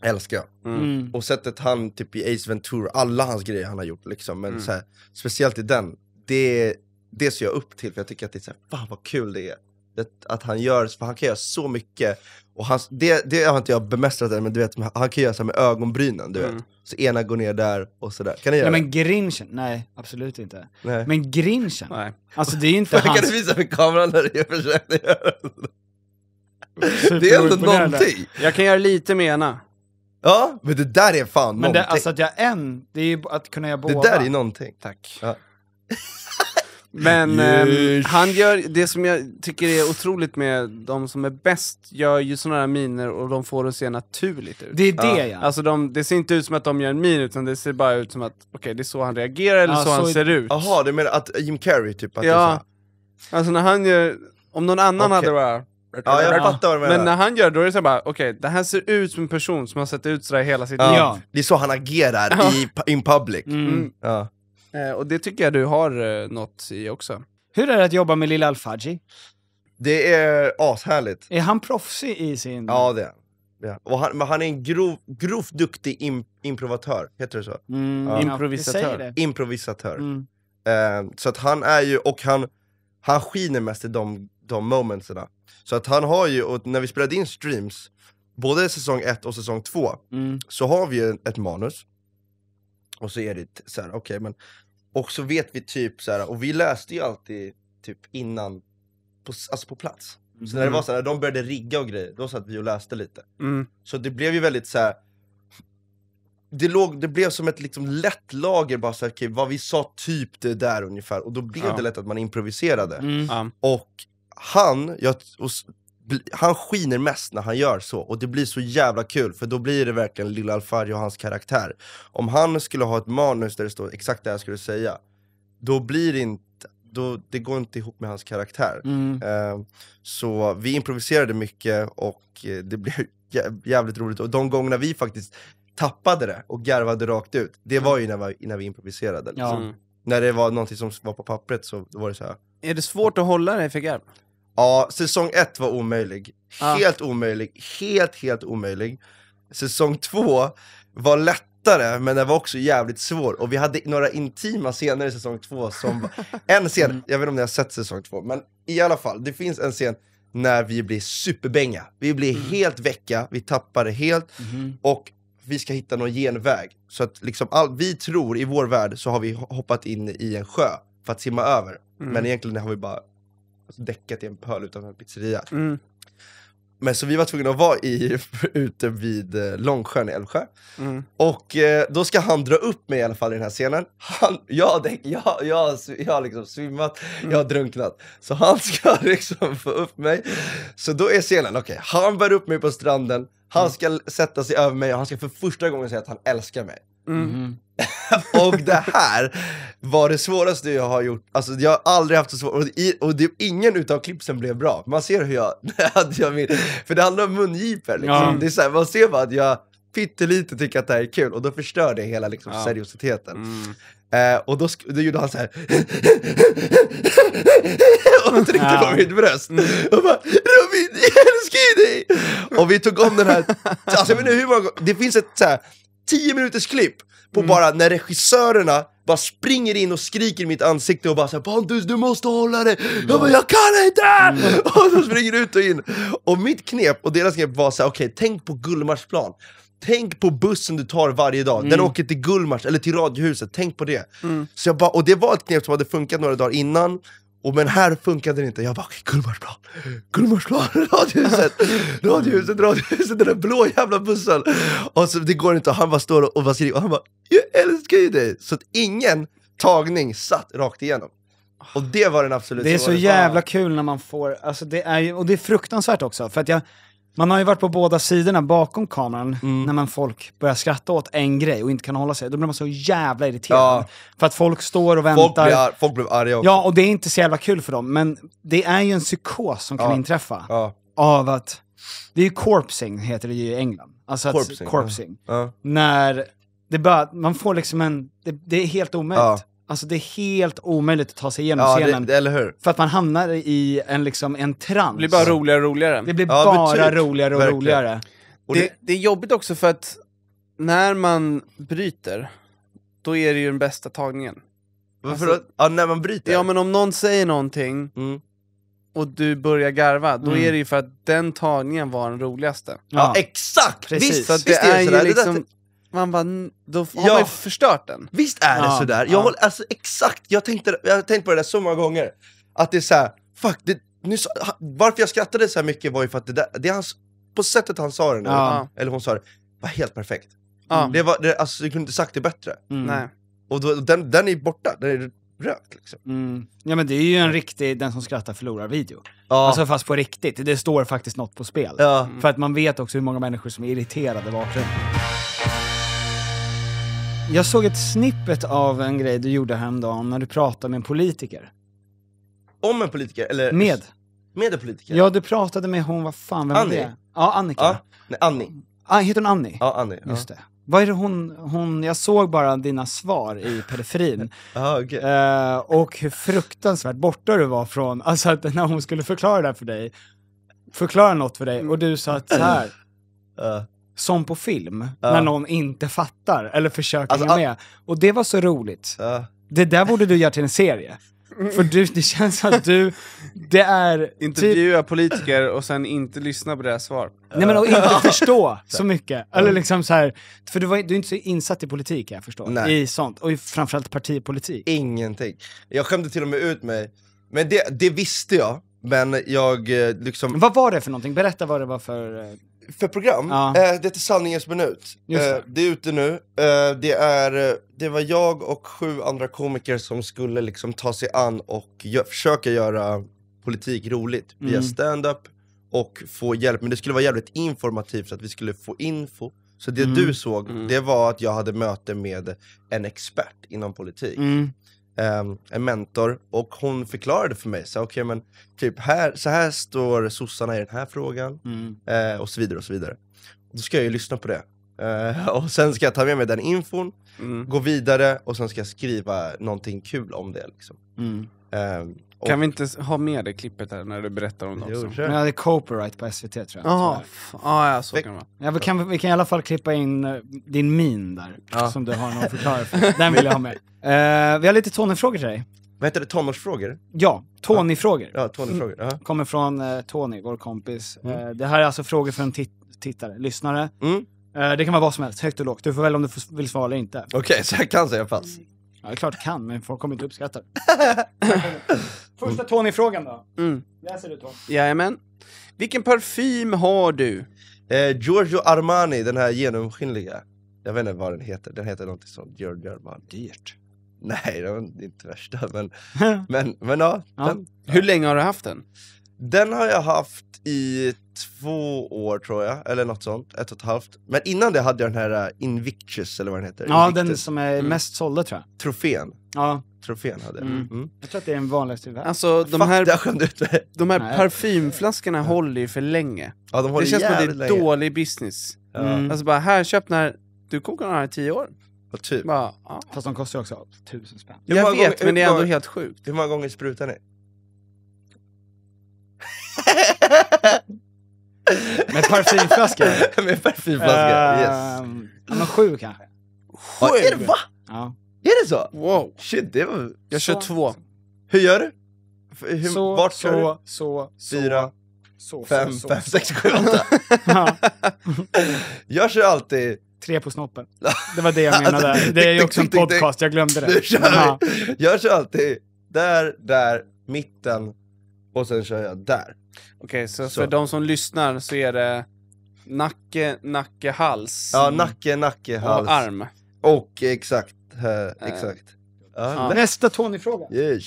älskar jag. Mm. mm. Och sättet han, typ i Ace Ventura, alla hans grejer han har gjort liksom, men mm. så här, speciellt i den, det, det ser jag upp till, för jag tycker att det är såhär, fan vad kul det är det, att han gör, för han kan göra så mycket. Och han, det, det har inte jag bemästrat än, men du vet, han kan göra så med ögonbrynen, du mm. vet. Så ena går ner där och sådär. Kan ni göra Nej men grinchen, nej absolut inte. Nej. Men grinchen, nej. alltså det är ju inte hans... Kan du visa för kameran när du försökte göra sådär? Det är ändå någonting! Jag kan göra lite med ena. Ja, men det där är fan men någonting. Men alltså att jag en, det är ju att kunna göra båda. Det där är någonting. Tack. Ja. Men eh, han gör, det som jag tycker är otroligt med de som är bäst, gör ju sådana här miner och de får det att se naturligt ut. Det är det ja. ja. Alltså de, det ser inte ut som att de gör en min, utan det ser bara ut som att, okej okay, det är så han reagerar eller ja, så, så, han ser ut. Jaha, du menar att Jim Carrey typ? Att ja. Alltså när han gör, om någon annan okay. hade bara Ja, jag fattar vad du menar. Men när han gör då är det så bara, okej, okay, det här ser ut som en person som har sett ut sådär hela sitt ja. liv. Det är så han agerar i, in public. Mm. Ja. Eh, och det tycker jag du har eh, något i också. Hur är det att jobba med Lilla Alfaji? Det är ashärligt. Är han proffsig i sin... Ja, det är han. Ja. Och han, han är en grov, grovt duktig im, improvatör, heter det så? Mm, ja. Improvisatör. Det. Improvisatör. Mm. Eh, så att han är ju, och han, han skiner mest i de, de momentsen. Så att han har ju, och när vi spelade in streams, både säsong 1 och säsong 2, mm. så har vi ju ett manus, och så är det så här, okej okay, men och så vet vi typ så här, och vi läste ju alltid typ innan, på, alltså på plats. Mm. Så när det mm. var så här, när de började rigga och grejer, då satt vi och läste lite. Mm. Så det blev ju väldigt så här, Det, låg, det blev som ett liksom lätt lager, bara så här, okay, vad vi sa typ det där ungefär, och då blev ja. det lätt att man improviserade. Mm. Och han, jag, och han skiner mest när han gör så, och det blir så jävla kul, för då blir det verkligen Lilla Alfari och hans karaktär. Om han skulle ha ett manus där det står exakt det jag skulle säga, då blir det inte då, det går inte ihop med hans karaktär. Mm. Uh, så vi improviserade mycket och eh, det blev jävligt roligt. Och de gångerna vi faktiskt tappade det och garvade rakt ut, det var ju när vi, när vi improviserade. Liksom. Ja. När det var någonting som var på pappret så var det så här. Är det svårt att hålla dig för garv? Ja, säsong ett var omöjlig. Ja. Helt omöjlig. Helt, helt omöjlig. Säsong två var lättare, men den var också jävligt svår. Och vi hade några intima scener i säsong två som... var... Mm. en scen, jag vet inte om ni har sett säsong två, men i alla fall, det finns en scen när vi blir superbänga. Vi blir mm. helt väcka, vi tappar det helt. Mm. Och vi ska hitta någon genväg. Så att liksom all, vi tror, i vår värld, så har vi hoppat in i en sjö för att simma över. Mm. Men egentligen har vi bara alltså däckat i en pöl utanför en pizzeria. Mm. Men så vi var tvungna att vara i, ute vid eh, Långsjön i Älvsjö. Mm. Och eh, då ska han dra upp mig i alla fall i den här scenen. Han, jag, jag, jag, jag har liksom svimmat, mm. jag har drunknat. Så han ska liksom få upp mig. Så då är scenen, okej, okay, han bär upp mig på stranden, han mm. ska sätta sig över mig och han ska för första gången säga att han älskar mig. Mm. och det här var det svåraste jag har gjort, alltså jag har aldrig haft så svårt, och, och det, ingen utav klippsen blev bra. Man ser hur jag, jag min, för det handlar om mungipor liksom. Ja. Det är så här, man ser bara att jag pyttelite tycker att det här är kul, och då förstör det hela liksom, ja. seriositeten. Mm. Eh, och då, då gjorde han så här och tryckte ja. på mitt bröst mm. och bara Robin, jag älskar dig! Och vi tog om den här, alltså jag vet inte hur många gånger, det finns ett så här, Tio minuters klipp på mm. bara när regissörerna bara springer in och skriker i mitt ansikte och bara såhär Pontus du måste hålla det! Mm. Jag bara jag kan inte! Mm. Och de springer ut och in. Och mitt knep och deras knep var såhär okej okay, tänk på Gullmarsplan. Tänk på bussen du tar varje dag, mm. den åker till Gullmars eller till Radiohuset, tänk på det. Mm. Så jag bara, och det var ett knep som hade funkat några dagar innan, och men här funkade det inte. Jag bara, okej, Gullmarsplan, Gullmarsplan, Radiohuset, Radiohuset, Radiohuset, den där blå jävla bussen. Och så det går inte, och han bara står och bara skriker, och han bara, jag älskar ju dig! Så att ingen tagning satt rakt igenom. Och det var den absolut Det är så jävla kul när man får, alltså det är ju, och det är fruktansvärt också, för att jag, man har ju varit på båda sidorna bakom kameran mm. när man folk börjar skratta åt en grej och inte kan hålla sig, då blir man så jävla irriterad. Ja. För att folk står och väntar. Folk blir, folk blir arga också. Ja, och det är inte så jävla kul för dem, men det är ju en psykos som ja. kan inträffa. Ja. Av att, det är ju corpsing heter det ju i England. Alltså corpsing. Att, corpsing. När det bara, man får liksom en, det, det är helt omöjligt. Alltså det är helt omöjligt att ta sig igenom ja, scenen. Det, eller hur? För att man hamnar i en, liksom, en trans. Det blir bara roligare och roligare. Det blir ja, bara typ. roligare och Verkligen. roligare. Och det, det... är jobbigt också för att när man bryter, då är det ju den bästa tagningen. Varför alltså, då? Ja, när man bryter? Ja, men om någon säger någonting mm. och du börjar garva, då mm. är det ju för att den tagningen var den roligaste. Ja, ja exakt! Precis. Visst, visst det är, det sådär? ju liksom, man bara, då har ja. man ju förstört den. Visst är det ja, sådär? Jag ja. alltså, exakt, jag, tänkte, jag har tänkt på det där så många gånger. Att det är såhär, fuck, det, nu, varför jag skrattade så mycket var ju för att det, där, det är hans, på sättet han sa det nu, ja. eller hon sa det, var helt perfekt. Mm. Det var, det, alltså, jag kunde inte sagt det bättre. Mm. Nej. Och då, den, den är borta, den är rökt liksom. Mm. Ja men det är ju en riktig, den som skrattar förlorar-video. Ja. Alltså fast på riktigt, det står faktiskt något på spel. Ja. För att man vet också hur många människor som är irriterade vart jag såg ett snippet av en grej du gjorde häromdagen när du pratade med en politiker. Om en politiker? Eller? Med. Med en politiker? Ja, du pratade med hon, vad fan, vem Annie. var det? Ja, Annika. Ja, nej, Annie. Ah, heter hon Annie? Ja, Annie. Just ja. det. Vad är det hon, hon, jag såg bara dina svar i periferin. ah, okay. eh, och hur fruktansvärt borta du var från, alltså att när hon skulle förklara det här för dig, förklara något för dig, och du sa att så här. Uh. som på film, uh. när någon inte fattar eller försöker alltså, hänga ah. med. Och det var så roligt. Uh. Det där borde du göra till en serie. Mm. För du, det känns som att du, det är... Typ- Intervjua typ... politiker och sen inte lyssna på deras svar. Nej men och inte förstå så mycket. Eller liksom så här, för du, var, du är inte så insatt i politik jag förstår. Nej. I sånt, och i framförallt partipolitik. Ingenting. Jag skämde till och med ut mig. Men det, det visste jag, men jag eh, liksom... Vad var det för någonting? Berätta vad det var för... Eh, för program? Ja. Eh, det heter Sanningens minut. Eh, det. det. är ute nu. Eh, det, är, det var jag och sju andra komiker som skulle liksom ta sig an och gö försöka göra politik roligt via mm. stand-up och få hjälp. Men det skulle vara jävligt informativt så att vi skulle få info. Så det mm. du såg, mm. det var att jag hade möte med en expert inom politik. Mm. Ehm, en mentor och hon förklarade för mig, så, okay, men, typ här, så här står sossarna i den här frågan mm. Eh, och så vidare. och så vidare. Då ska jag ju lyssna på det. Uh, och sen ska jag ta med mig den infon, mm. gå vidare och sen ska jag skriva någonting kul om det. Liksom. Mm. Uh, kan vi inte ha med det klippet här när du berättar om det också? Jo, sure. det är copyright på SVT tror jag. Jaha, ah, ja så kan det Ja, vi, kan, vi kan i alla fall klippa in uh, din min där, ja. som du har någon förklaring för. Den vill jag ha med. Uh, vi har lite Tony-frågor till dig. Vad heter det? Tonårsfrågor? Ja, Tony-frågor. Ja, Tony-frågor. Mm. Kommer från uh, Tony, vår kompis. Mm. det här är alltså frågor för en tit tittare, lyssnare. Mm. det kan vara vad som helst, högt och lågt. Du får välja om du vill svara eller inte. Okej, okay, så jag kan säga pass? Ja, det är klart du kan, men folk kommer inte uppskatta det. Första Tony-frågan då. Mm. Läser du Tom? Jajamän. Vilken parfym har du? Eh, Giorgio Armani, den här genomskinliga. Jag vet inte vad den heter, den heter någonting som Giorgio Armani. Dyrt. Nej, det är inte värsta, men, men, men ja, ja. Den, Hur länge har du haft den? Den har jag haft i två år tror jag, eller något sånt, ett och ett halvt. Men innan det hade jag den här äh, Invictus eller vad den heter. Ja, Invictus. den som är mm. mest sålda tror jag. Trofén. Ja. Trofén hade jag. Mm. Mm. Jag tror att det är den vanligaste i världen. Alltså de Fuck, ut jag de här parfymflaskorna Nej. håller ju för länge. Ja, de håller det känns som att det är länge. dålig business. Ja. Mm. Alltså bara, här, köp den här, du kommer kunna ha den i tio år. Och typ. Bara, ja. Fast de kostar ju också tusen spänn. Jag vet, gånger, men det är ändå helt sjukt. Hur många gånger sprutar ni? Med parfymflaska? Med parfymflaska, yes. Um, sju kanske. Sju? Ah, är det, va? Ja. Är det så? Wow. Shit, det var... Jag kör så. två. Hur gör du? Hur, så, vart kör så, du? Så, så, Fyra, så, fem, så, fem, sex, sju, åtta. jag kör alltid... Tre på snoppen. Det var det jag menade. Det är ju också en podcast, jag glömde det. Kör jag kör alltid där, där, mitten och sen kör jag där. Okej, så, Så. för de som lyssnar så är det nacke, nacke, hals Ja, nacke, nacke, hals. och arm. Och exakt, här, eh, eh, exakt. Ja. Nästa Tony-fråga. Yes.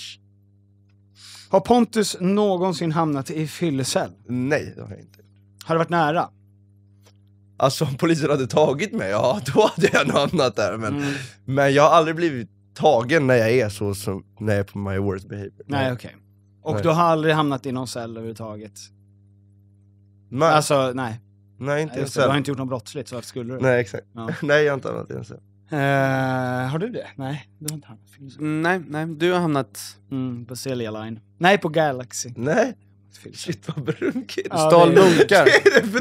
Har Pontus någonsin hamnat i fyllecell? Nej, det har jag inte. Har det varit nära? Alltså om polisen hade tagit mig, ja då hade jag nog hamnat där. Men, mm. men jag har aldrig blivit tagen när jag är så som, när jag är på my worst behavior. Nej, okej. Och nej. du har aldrig hamnat i någon cell överhuvudtaget? Nej. Alltså, nej. Nej, inte en cell. Du har inte gjort något brottsligt, så varför skulle du? Nej, exakt. Ja. nej, jag har inte hamnat i en cell. Uh, har du det? Nej, du har inte hamnat i mm, Nej, nej, du har hamnat... Mm, på Celia Line. Nej, på Galaxy. Nej. Shit vad brunkigt. kille. Ja, stal munkar.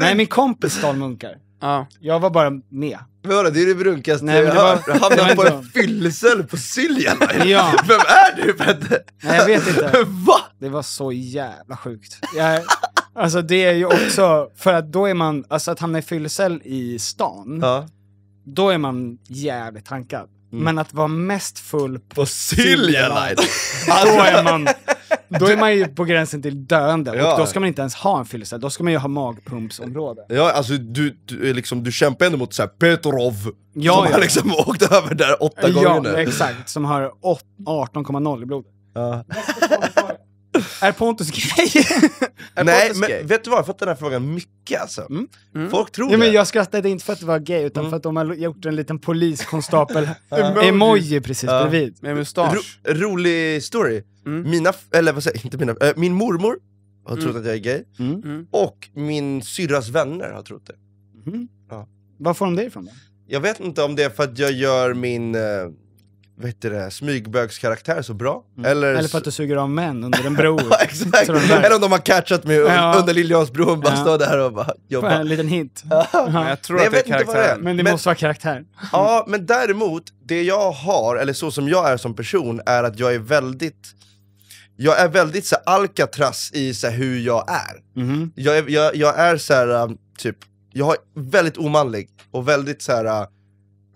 nej, min kompis stal munkar. Ja. Jag var bara med. Vadå, det är det brunkaste Nej, det jag har var... Hamnat på en fyllecell på Silja? ja. Vem är du Petter? Nej, jag vet inte. Va? Det var så jävla sjukt. Jag... Alltså det är ju också, för att då är man, alltså att hamna i fyllecell i stan, ja. då är man jävligt tankad. Mm. Men att vara mest full på, på Silja light, då är man då är man ju på gränsen till döende ja. och då ska man inte ens ha en fyllecell, då ska man ju ha magpumpsområde. Ja, alltså du, du, liksom, du kämpar ändå mot såhär, Petrov, ja, som ja. har liksom åkt över där åtta ja, gånger nu. Ja, exakt. Som har 18,0 i blodet. Ja. Är Pontus gay? är Nej, Pontus men vet du vad? Jag har fått den här frågan mycket alltså. Mm. Mm. Folk tror ja, det. men jag skrattade inte för att det var gay, utan mm. för att de har gjort en liten poliskonstapel-emoji precis ja. bredvid. Med mustasch. Ro rolig story. Mm. Mina, eller vad säger jag, inte mina, äh, min mormor har trott mm. att jag är gay, och min syrras vänner har trott det. Ja. Var får de det ifrån då? Jag vet inte om det är för att jag gör min... Uh, vet du det, smygbögskaraktär så bra. Mm. Eller, Eller för att du suger av män under en bro. ja, exakt. Eller om de har catchat mig ja. under Liljeholmsbron, bara ja. står där och bara jobbar. En liten hint. Ja. jag tror Nej, att det är karaktär. Det är. Men det men, måste vara karaktär. ja, men däremot, det jag har, eller så som jag är som person, är att jag är väldigt jag är väldigt så Alcatraz i så hur jag är. Mm. Jag, jag, jag, är så här, typ, jag är väldigt omanlig och väldigt så här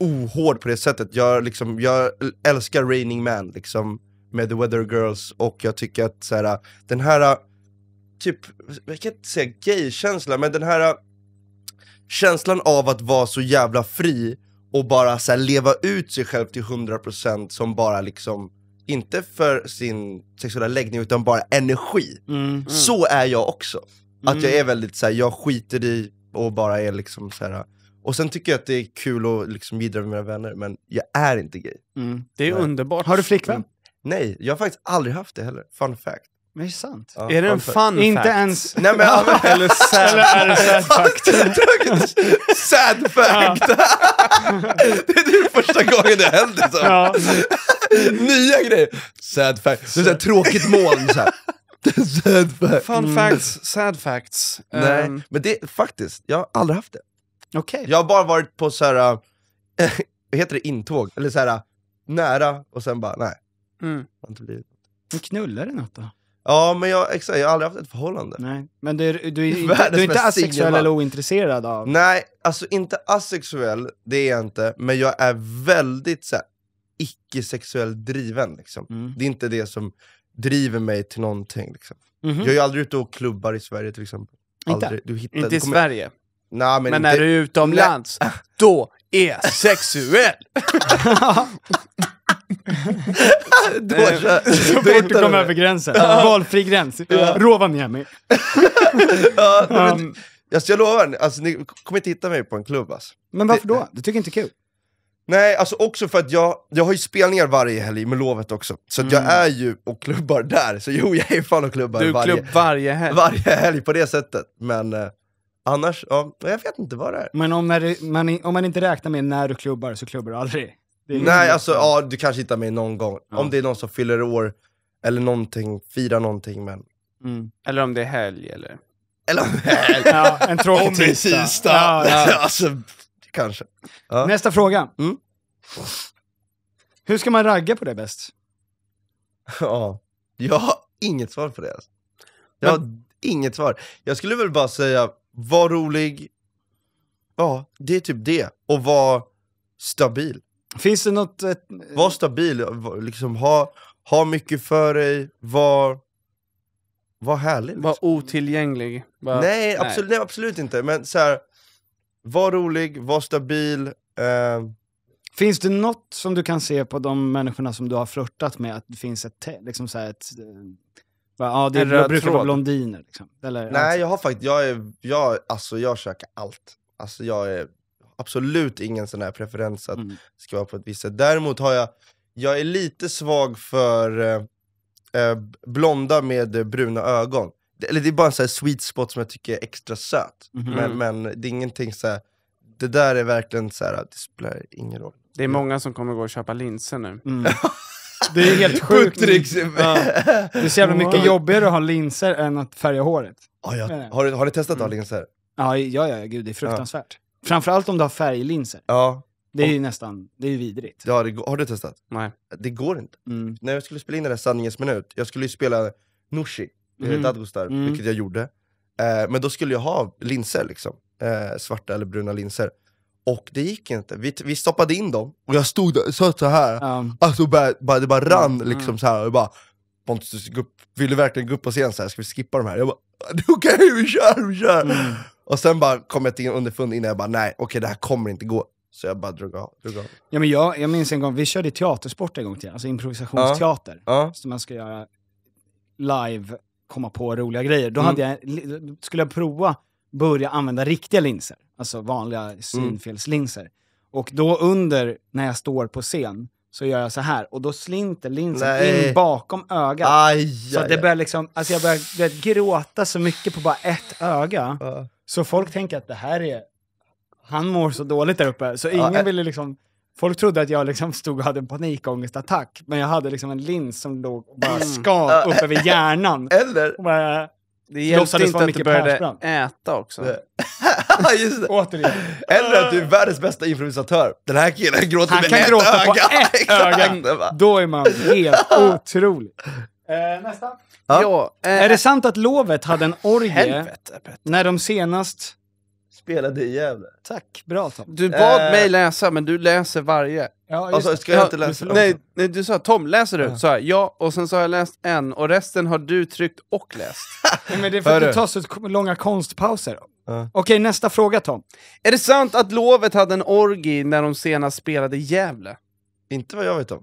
ohård på det sättet. Jag, liksom, jag älskar Raining Man liksom, med The Weather Girls och jag tycker att så här, den här, typ, jag kan inte säga gay-känslan, men den här känslan av att vara så jävla fri och bara så här, leva ut sig själv till 100% som bara liksom inte för sin sexuella läggning utan bara energi. Mm, mm. Så är jag också. Att jag mm. är väldigt så här, jag skiter i och bara är liksom så här och sen tycker jag att det är kul att liksom bidra med mina vänner, men jag är inte gay. Mm. Det är Nej. underbart. Har du flickvän? Nej, jag har faktiskt aldrig haft det heller. Fun fact. Men det är sant? Ja, är det en fun fact? Inte ens... Nej, men, men... Eller, sad. Eller är det sad fact? sad fact! det är typ första gången det händer. Så. Ja. Nya grejer. Sad fact. Det är ett tråkigt moln. Så sad fact. Fun mm. facts, sad facts. Nej, um... men det faktiskt, jag har aldrig haft det. Okay. Jag har bara varit på så här, äh, heter det intåg? Eller så här, äh, nära och sen bara nej. Mm. Inte blivit. Men knullar du något då? Ja, men jag, exakt, jag har aldrig haft ett förhållande. Nej. Men du, du, du, du är inte asexuell eller ointresserad av... Nej, alltså inte asexuell, det är jag inte, men jag är väldigt så här, icke-sexuell driven. Liksom. Mm. Det är inte det som driver mig till någonting. Liksom. Mm -hmm. Jag är ju aldrig ute och klubbar i Sverige till exempel. Aldrig. Inte? Du hittar, inte i kommer, Sverige? Nah, men, men inte... är du utomlands, då är sexuell! då, eh, kör, så fort du kommer över gränsen. Valfri gräns. Rova Rovaniemi. ja, um, alltså jag lovar, alltså, ni kommer inte hitta mig på en klubb alltså. Men varför då? Du tycker inte det är kul? Nej, alltså också för att jag, jag har ju spelningar varje helg med lovet också, så mm. jag är ju och klubbar där, så jo jag är fan och klubbar du varje, klubb varje helg. varje helg på det sättet, men... Eh, Annars, ja, jag vet inte vad det är. Men om, när, man, om man inte räknar med när du klubbar så klubbar du aldrig? Nej, alltså ja, du kanske hittar mig någon gång. Ja. Om det är någon som fyller år, eller någonting, firar någonting men... Mm. Eller om det är helg eller? Eller om helg! ja, en tråkig Om det är tisdag! Ja, ja. alltså, kanske. Nästa fråga. Mm. Hur ska man ragga på det bäst? Ja, jag har inget svar på det Jag men... har inget svar. Jag skulle väl bara säga var rolig, ja, det är typ det. Och var stabil. Finns det något... Ett... Eh, var stabil, liksom ha, ha mycket för dig, var, var härlig. Liksom. Var otillgänglig. Bara... Nej, absolut, nej. nej, absolut inte, men så här, var rolig, var stabil. Eh... Finns det något som du kan se på de människorna som du har flörtat med, att det finns ett, liksom så ett eh, ja, det är, brukar tråd. vara blondiner. Liksom. Eller, Nej, alltså. jag har faktiskt, jag, är, jag, alltså, jag köker allt. Alltså, jag är absolut ingen sån här preferens att mm. det mm. ska vara på ett visst sätt. Däremot har jag, jag är lite svag för eh, eh blonda med bruna ögon. Det, eller det är bara en sån sweet spot som jag tycker är extra söt. Mm. Men, men det är ingenting så här, det där är verkligen så här, det spelar ingen roll. Det är många som kommer gå och köpa linser nu. Mm. Det är helt sjukt. Ja. Det är så jävla mycket jobbigare att ha linser än att färga håret. Ah, jag, har, du, har du testat att ha mm. linser? Ja, ja, ja, gud det är fruktansvärt. Framförallt om du har färglinser. Ja. Det är ju nästan, det är ju vidrigt. Ja, det, har du testat? Nej. Det går inte. Mm. När jag skulle spela in den där sanningens minut, jag skulle ju spela Nooshi, mm. Dadgostar, mm. vilket jag gjorde. Eh, men då skulle jag ha linser liksom. Eh, svarta eller bruna linser. Och det gick inte. Vi, vi stoppade in dem, och jag stod där, satt så här. Um. Alltså, bara, bara, det bara rann mm. liksom så här. Och bara, Pontus, vill du verkligen gå upp på scen så här? Ska vi skippa de här? Jag bara, okej okay, vi kör, vi kör! Mm. Och sen bara kom jag till underfund innan jag bara, nej okej okay, det här kommer inte gå. Så jag bara drog av. Drog av. Ja, men jag, jag minns en gång, vi körde teatersport en gång till, alltså improvisationsteater. Ja. Ja. Så man ska göra live, komma på roliga grejer. Då mm. hade jag, skulle jag prova börja använda riktiga linser, alltså vanliga mm. synfelslinser. Mm. Och då under, när jag står på scen, så gör jag så här och då slinter linsen Nej. in bakom ögat. Aj, så aj, det börjar liksom, alltså jag börjar, gråta så mycket på bara ett öga. Uh. Så folk tänker att det här är, han mår så dåligt där uppe. Så ingen uh. ville liksom, folk trodde att jag liksom stod och hade en panikångestattack. Men jag hade liksom en lins som låg bara skav mm. uppe vid hjärnan. Eller? Och bara, det hjälpte inte att du började Persbrandt. äta också. Just det. Återigen. Eller att du är världens bästa improvisatör. Den här killen gråter Han med kan ett gråta öga. på ett öga. Då är man helt otrolig. Eh, nästa. Ja. ja eh. Är det sant att lovet hade en orgie när de senast spelade i Gävle. Tack, bra Tom. Du bad eh. mig läsa, men du läser varje. Ja, alltså, ska jag inte läsa? nej, nej, du sa Tom, läser du? Ja. Så här, ja, och sen så har jag läst en, och resten har du tryckt och läst. men det är för att du tar så långa konstpauser. Uh. Okej, nästa fråga Tom. Är det sant att Lovet hade en orgi när de senast spelade i Gävle? Inte vad jag vet om.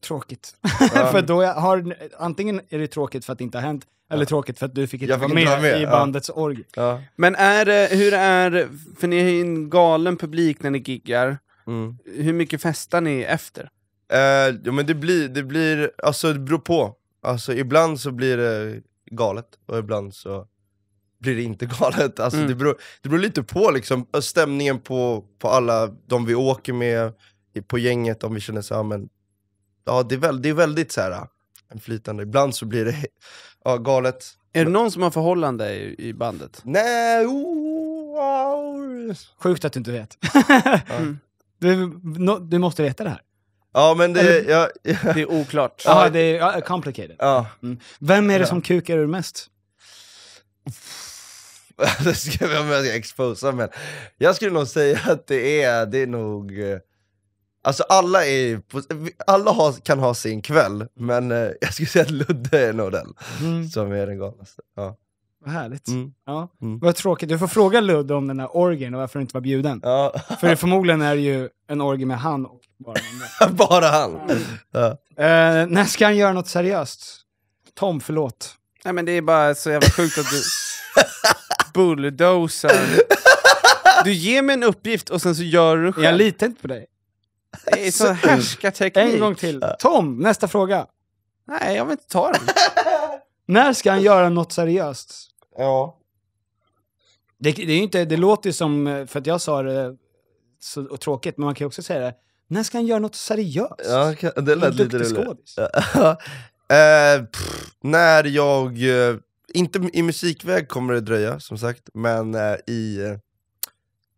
Tråkigt. Um. för då har, antingen är det tråkigt för att det inte har hänt, eller tråkigt för att du fick inte jag vara fick inte med, vara med, i bandets ja. org. Ja. Men är det, hur är för ni har ju en galen publik när ni giggar, mm. hur mycket festar ni efter? Eh, ja men det blir, det blir, alltså det beror på. Alltså ibland så blir det galet, och ibland så blir det inte galet. Alltså, mm. det, beror, det beror lite på liksom, stämningen på, på alla de vi åker med, på gänget, om vi känner så här, men ja, det, är väl, det är väldigt så här en flytande. Ibland så blir det ja, galet. Är det någon som har förhållande i, bandet? Nej, oh, oh. Sjukt att du inte vet. mm. du, no, du, måste veta det här. Ja, men det, Eller, ja, ja. det är oklart. Ja, det är complicated. Ja. Mm. Vem är det som kukar ur mest? det ska jag exposa, men jag skulle nog säga att det är, det är nog... Eh, Alltså alla, är på, alla har, kan ha sin kväll, men eh, jag skulle säga att Ludde är nog den mm. som är den galnaste. Ja. Vad härligt. Mm. Ja. Mm. Vad tråkigt. Du får fråga Ludde om den där orgen och varför du inte var bjuden. Ja. För förmodligen är det ju en orgie med han och bara han. bara han! Ja. Uh, när ska han göra något seriöst? Tom, förlåt. Nej men det är bara så jävla sjukt att du bulldozar. Du ger mig en uppgift och sen så gör du själv. Jag litar inte på dig. Det är så härskarteknik. En gång till. Tom, nästa fråga. Nej, jag vill inte ta den. När ska han göra något seriöst? Ja. Det, det, är inte, det låter ju som, för att jag sa det så tråkigt, men man kan ju också säga det. När ska han göra något seriöst? Ja, det lät lite roligt. Eh, när jag, eh, inte i musikväg kommer det dröja som sagt, men eh, i,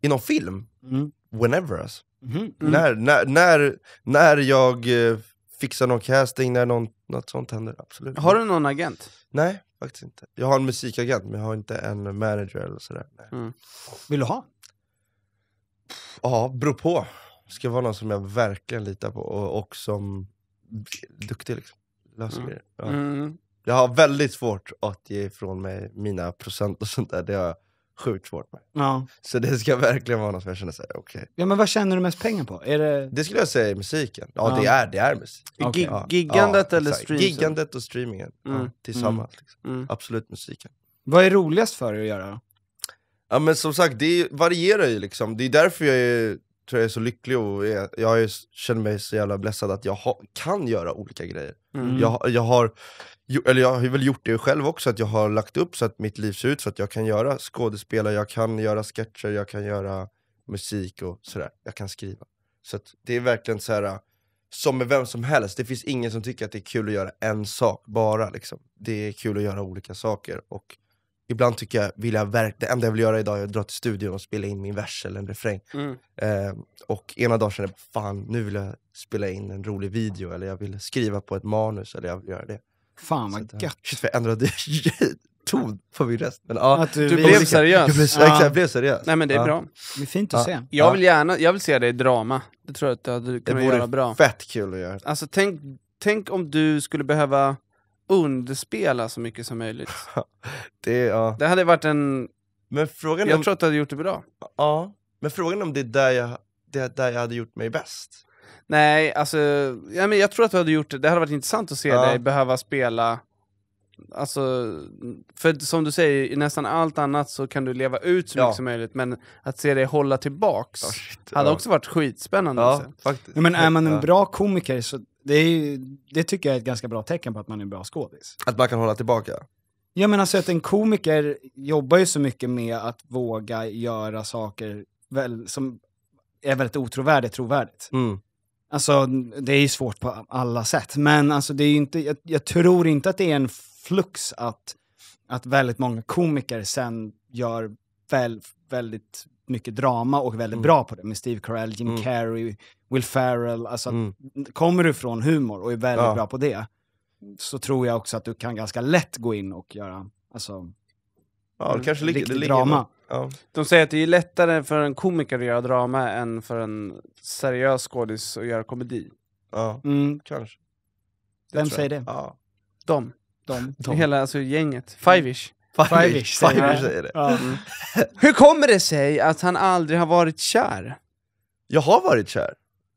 i någon film, mm. whenever alltså. Mm-hmm. Mm. När, när, när, när jag eh, fixar någon casting, när någon, något sånt händer. Absolut. Har du någon agent? Nej, faktiskt inte. Jag har en musikagent, men jag har inte en manager eller sådär. Mm. Vill du ha? Ja, beror på. Det ska vara någon som jag verkligen litar på och, och som är duktig liksom. Löser mm. Ja. Mm. Jag har väldigt svårt att ge ifrån mig mina procent och sånt där. Det har jag sjukt svårt med. Ja. Så det ska verkligen vara något som jag känner såhär, okej. Okay. Ja men vad tjänar du mest pengar på? Är det... det skulle jag säga är musiken. Ja, ja, det är, det är musik. Okay. giggandet ja, eller streamingen? Giggandet och streamingen mm. tillsammans. Mm. Liksom. Mm. Absolut musiken. Vad är roligast för dig att göra? Ja men som sagt, det varierar ju liksom. Det är därför jag är, tror jag är så lycklig och är, jag är, känner mig så jävla blessad att jag ha, kan göra olika grejer. Mm. Jag, jag har eller jag har väl gjort det själv också, att jag har lagt upp så att mitt liv ser ut så att jag kan göra skådespelare, jag kan göra sketcher, jag kan göra musik och sådär. Jag kan skriva. Så att det är verkligen så här som med vem som helst, det finns ingen som tycker att det är kul att göra en sak bara. Liksom. Det är kul att göra olika saker. Och ibland tycker jag, vill jag verk det enda jag vill göra idag är att dra till studion och spela in min vers eller en refräng. Mm. Eh, och ena dagen känner jag, fan nu vill jag spela in en rolig video, eller jag vill skriva på ett manus, eller jag vill göra det. Fan vad så, gött. Shit, jag ändrade ton på min röst. Men, ja, att du, du blev seriös. Jag blev, ja. jag blev seriös. Nej men det är ja. bra. Det är fint att se. Jag vill gärna, jag vill se dig i drama. Det tror jag att du hade kunnat göra bra. Det vore fett kul att göra. Alltså tänk, tänk om du skulle behöva underspela så mycket som möjligt. det, ja. det hade varit en... Men frågan jag om... tror att du hade gjort det bra. Ja, men frågan om det är där jag, det är där jag hade gjort mig bäst. Nej, alltså, ja, men jag tror att du hade gjort det. Det hade varit intressant att se ja. dig behöva spela Alltså, för som du säger, i nästan allt annat så kan du leva ut så ja. mycket som möjligt, men att se dig hålla tillbaks oh, shit, hade ja. också varit skitspännande. Ja, faktiskt. Ja, men är man en bra komiker så, det, är, det tycker jag är ett ganska bra tecken på att man är en bra skådis. Att man kan hålla tillbaka? Ja men alltså att en komiker jobbar ju så mycket med att våga göra saker väl, som är väldigt otrovärdigt trovärdigt. Mm. Alltså, det är ju svårt på alla sätt, men alltså, det är inte, jag, jag, tror inte att det är en flux att, att väldigt många komiker sen gör väl, väldigt mycket drama och är väldigt mm. bra på det med Steve Carell, Jim mm. Carrey, Will Ferrell. Alltså, mm. Kommer du från humor och är väldigt ja. bra på det så tror jag också att du kan ganska lätt gå in och göra alltså, Ja, det kanske ligger, det ligger drama. Ja. De säger att det är lättare för en komiker att göra drama än för en seriös skådis att göra komedi. Ja, mm. kanske. Det Vem säger det? Ja. De. De. De. Hela alltså, gänget. Mm. Five-ish. Five-ish Five säger, säger det. Ja. Mm. Hur kommer det sig att han aldrig har varit kär? Jag har varit kär.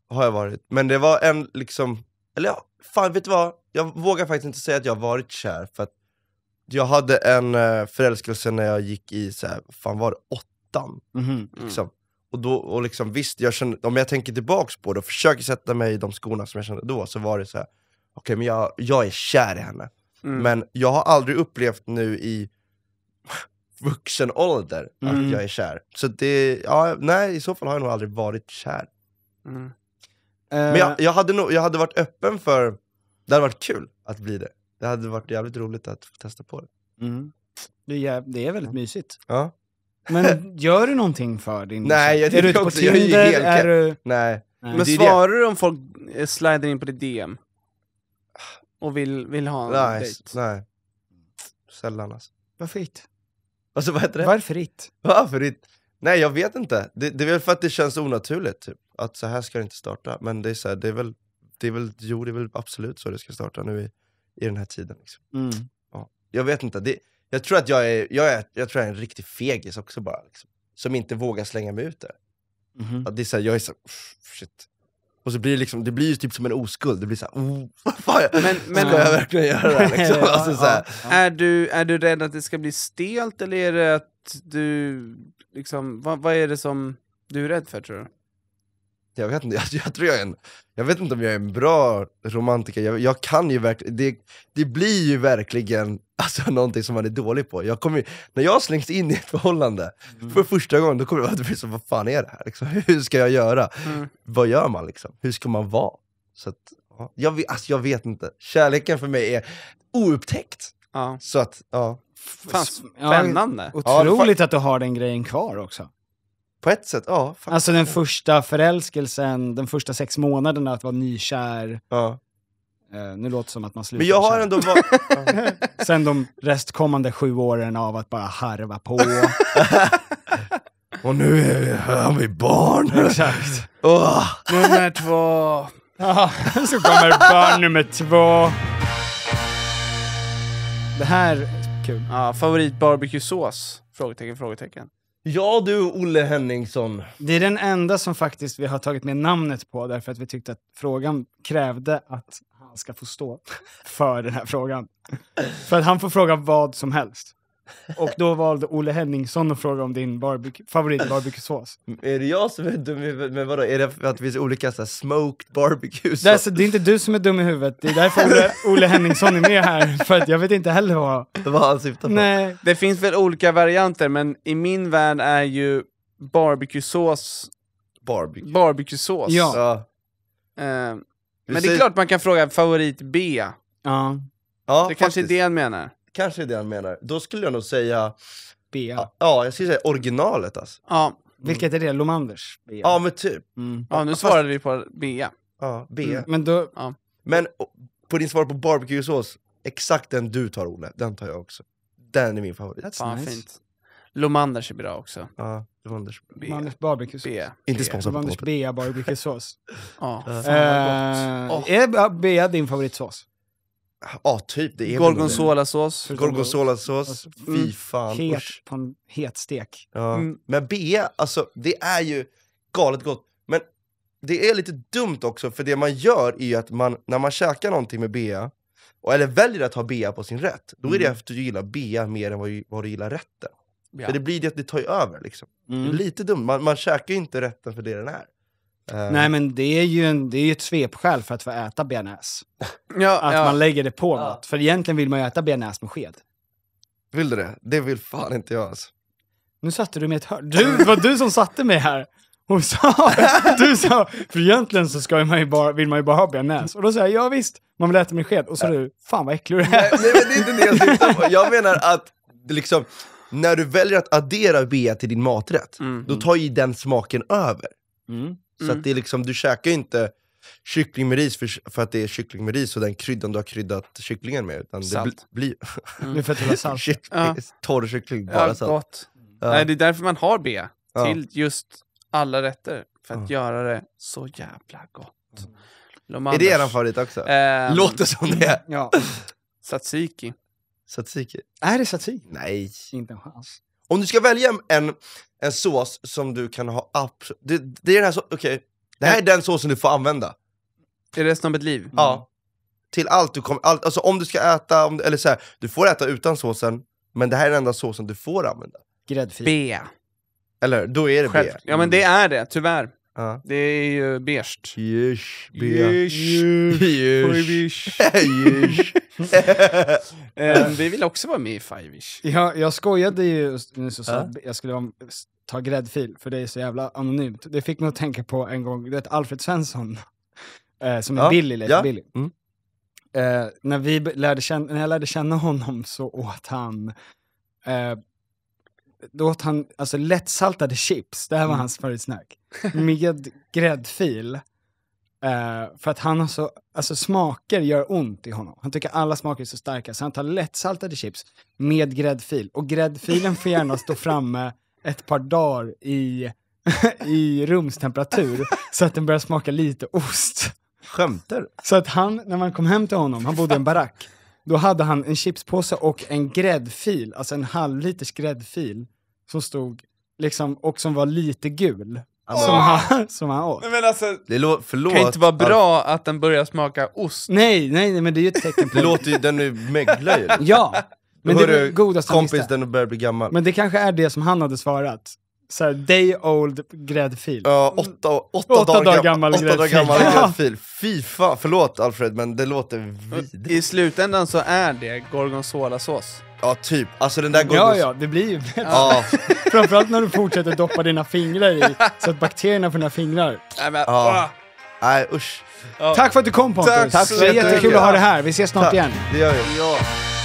Har jag varit. Men det var en liksom... Eller ja, fan vet du vad? Jag vågar faktiskt inte säga att jag har varit kär, för att jag hade en eh, förälskelse när jag gick i, så här, fan var det åttan? Mhm. Mm. Liksom. Och, då, och liksom, visst, jag kände, om jag tänker tillbaks på det och försöker sätta mig i de skorna som jag kände då, så var det så här. okej men jag, jag är kär i henne. Mm. Men jag har aldrig upplevt nu i vuxen ålder att Mm. jag är kär. Så det, ja, nej i så fall har jag nog aldrig varit kär. Mm. Men jag, eh. jag, hade nog, jag hade varit öppen för, det hade varit kul att bli det. Det hade varit jävligt roligt att få testa på det. Mm. Det, är, det är väldigt mysigt. Ja. Men gör du någonting för din... Nej, jag är du ute på också, jag är ju Tinder? Är du... Nej. Men det är det. svarar du om folk eh, slider in på ditt DM? Och vill, vill ha en Nej, dejt? nej. Sällan alltså. Varför it? Alltså vad heter det? Varför it? Varför inte? Nej jag vet inte. Det, det är väl för att det känns onaturligt, typ. Att så här ska det inte starta. Men det är så här, det är väl, det är väl, jo det är väl absolut så det ska starta nu i i den här tiden. Liksom. Mm. Ja. Jag vet inte, det, jag tror att jag är, jag, är, jag tror jag är en riktig fegis också bara. Liksom. Som inte vågar slänga mig ut där. Mm. Ja, det är så här, jag är så här, shit. Och så blir det, liksom, det blir typ som en oskuld, det blir såhär, oh, vad fan jag, men, men, ska jag verkligen göra? Liksom? alltså, så ja, Är, du, är du rädd att det ska bli stelt, eller är det att du, liksom, vad, vad är det som du är rädd för tror du? jag vet inte, jag, jag, tror jag är en, jag vet inte om jag är en bra romantiker, jag, jag kan ju verkligen, det, det blir ju verkligen alltså, någonting som man är dålig på. Jag kommer, när jag slängs in i ett förhållande, mm. för första gången, då kommer det bli så, vad fan är det här? Liksom, hur ska jag göra? Mm. Vad gör man liksom? Hur ska man vara? Så att, ja, jag, alltså, jag vet inte, kärleken för mig är oupptäckt. Ja. Så att, ja. Fan, spännande! Ja, otroligt ja, att du har den grejen kvar också. På ett sätt, ja. Faktiskt. Alltså den första förälskelsen, den första sex månaderna att vara nykär. Ja. Uh, nu låter det som att man slutar Men jag har ändå var- Sen de restkommande sju åren av att bara harva på. Och nu är vi, här vi barn! Exakt. Oh. Nummer två. Så kommer barn nummer två. Det här är kul. Ja, favorit barbecuesås? Frågetecken, frågetecken. Ja du, Olle Henningsson. Det är den enda som faktiskt vi har tagit med namnet på därför att vi tyckte att frågan krävde att han ska få stå för den här frågan. för att han får fråga vad som helst. Och då valde Olle Henningsson att fråga om din favoritbarbecuesås Är det jag som är dum i huvudet? Men vadå, är det för att det finns olika så här, smoked barbecue det alltså, är, det är inte du som är dum i huvudet, det är därför Olle, Olle Henningsson är med här. För att jag vet inte heller vad... Det var han syftade på. Nej. Det finns väl olika varianter, men i min värld är ju barbecuesås... Barbecue. Barbecuesås. Ja. Uh, men det är klart man kan fråga favorit B. Ja. ja det kanske är det han menar kanske är det han menar. Då skulle jag nog säga... BA. Ja, jag skulle säga originalet alltså. Ja, vilket är det? Lomanders? BA. Ja, men typ. Mm. Ja, nu svarade vi på bea. – Ja, BA. Mm, men då... Ja. Men på din svar på barbecuesås, exakt den du tar Olle, den tar jag också. Den är min favorit. That's Fan, nice. fint. Lomanders är bra också. Ja, Lomanders B. Lomanders barbecuesås. Inte sponsrad Lomanders BA barbecuesås. ja, fan vad gott. Eh, är bea din favoritsås? Ja, typ. Det är Gorgonzolasås. Gorgonzolasås. Alltså, Fy mm, fan. Het, på en het stek. Ja. Mm. Men B, alltså det är ju galet gott. Men det är lite dumt också, för det man gör är ju att man, när man käkar någonting med bea, eller väljer att ha bea på sin rätt, då är mm. det att du gillar bea mer än vad, vad du gillar rätten. Ja. För det blir det att det tar ju över liksom. Det är mm. lite dumt, man, man käkar ju inte rätten för det den är. Eh. Nej, men det är ju en, det är ett svepskäl för att få äta bearnaise. ja, att ja. man lägger det på ja. något. För egentligen vill man ju äta bearnaise med sked. Vill du det? Det vill fan inte jag alltså. Nu satte du mig i ett hörn. Du, det var du som satte mig här. och sa, du sa, för egentligen så ska man ju bara, vill man ju bara ha bearnaise. Och då sa jag, ja visst, man vill äta med sked. Och så ja. du, fan vad äcklig du är. Nej, nej, men det är inte det jag syftar på. Jag menar att, liksom, när du väljer att addera bea till din maträtt, mm. då mm. tar ju den smaken över. Mm. Mm. Så att mm. det är liksom, du käkar ju inte kyckling med ris för, för, att det är kyckling med ris och den kryddan du har kryddat kycklingen med. Utan salt. Det blir... Mm. för att det salt. kyckling, ja. Torr kyckling, bara ja, salt. Gott. Ja. Nej, det är därför man har B, till just alla rätter. För att göra det så jävla gott. Mm. Lomanders. Är det eran favorit också? Um, Låter som det! Ja. Satsiki. Satsiki? Är det satsiki? Nej. Inte en chans. Om du ska välja en, en sås som du kan ha absolut... Det, det är den här såsen, Okay. Det här är den såsen du får använda. I resten av ditt liv? Ja. Till allt du kommer... Allt, alltså om du ska äta, om, eller så du får äta utan såsen, men det här är den enda såsen du får använda. Gräddfil. B. Eller Då är det Själv. B. Ja men det är det, tyvärr. Ja. Det är ju beige. Beige. Beige. Beige. Vi vill också vara med i Fiveish. Ja, jag skojade ju nyss och sa att jag skulle vara, ta gräddfil, för det är så jävla anonymt. Det fick mig att tänka på en gång, du vet Alfred Svensson, eh, som är ja. Billy, Leif liksom ja. Billy. Mm. Eh, när, vi lärde känna, när jag lärde känna honom så åt han eh, då åt han alltså, lättsaltade chips, det här var mm. hans favoritsnack, med gräddfil. Uh, för att han har så, alltså smaker gör ont i honom. Han tycker alla smaker är så starka, så han tar lättsaltade chips med gräddfil. Och gräddfilen får gärna stå framme ett par dagar i, i rumstemperatur, så att den börjar smaka lite ost. Skämtar Så att han, när man kom hem till honom, han bodde i en barack, då hade han en chipspåse och en gräddfil, alltså en halvliters gräddfil, som stod liksom, och som var lite gul. Alltså, som, han, som han åt. Nej, men alltså, det lå- förlåt, kan inte vara bra att den börjar smaka ost. Nej, nej, nej men det är ju ett tecken på... det låter ju, den är möglar ju. ja. Men det är det kompis, den börjar bli gammal. Men det kanske är det som han hade svarat så här, day old gräddfil. Ja, mm. åtta, åtta, åtta dagar, dagar gammal åtta gräddfil. Dagar gammal gräddfil. Fy fan, förlåt Alfred men det låter vidrigt. I slutändan så är det gorgonzolasås. Ja, typ. Alltså den där gorgonzola... Ja, ja, det blir ju bättre. Ja. Framförallt när du fortsätter doppa dina fingrar i, så att bakterierna får dina fingrar. Nej, men, ja. Ah. Nej, usch. Tack för att du kom Pontus. Tack, Tack. Det var jättekul att ha dig här. Vi ses snart Tack. igen. Det gör vi. Ja.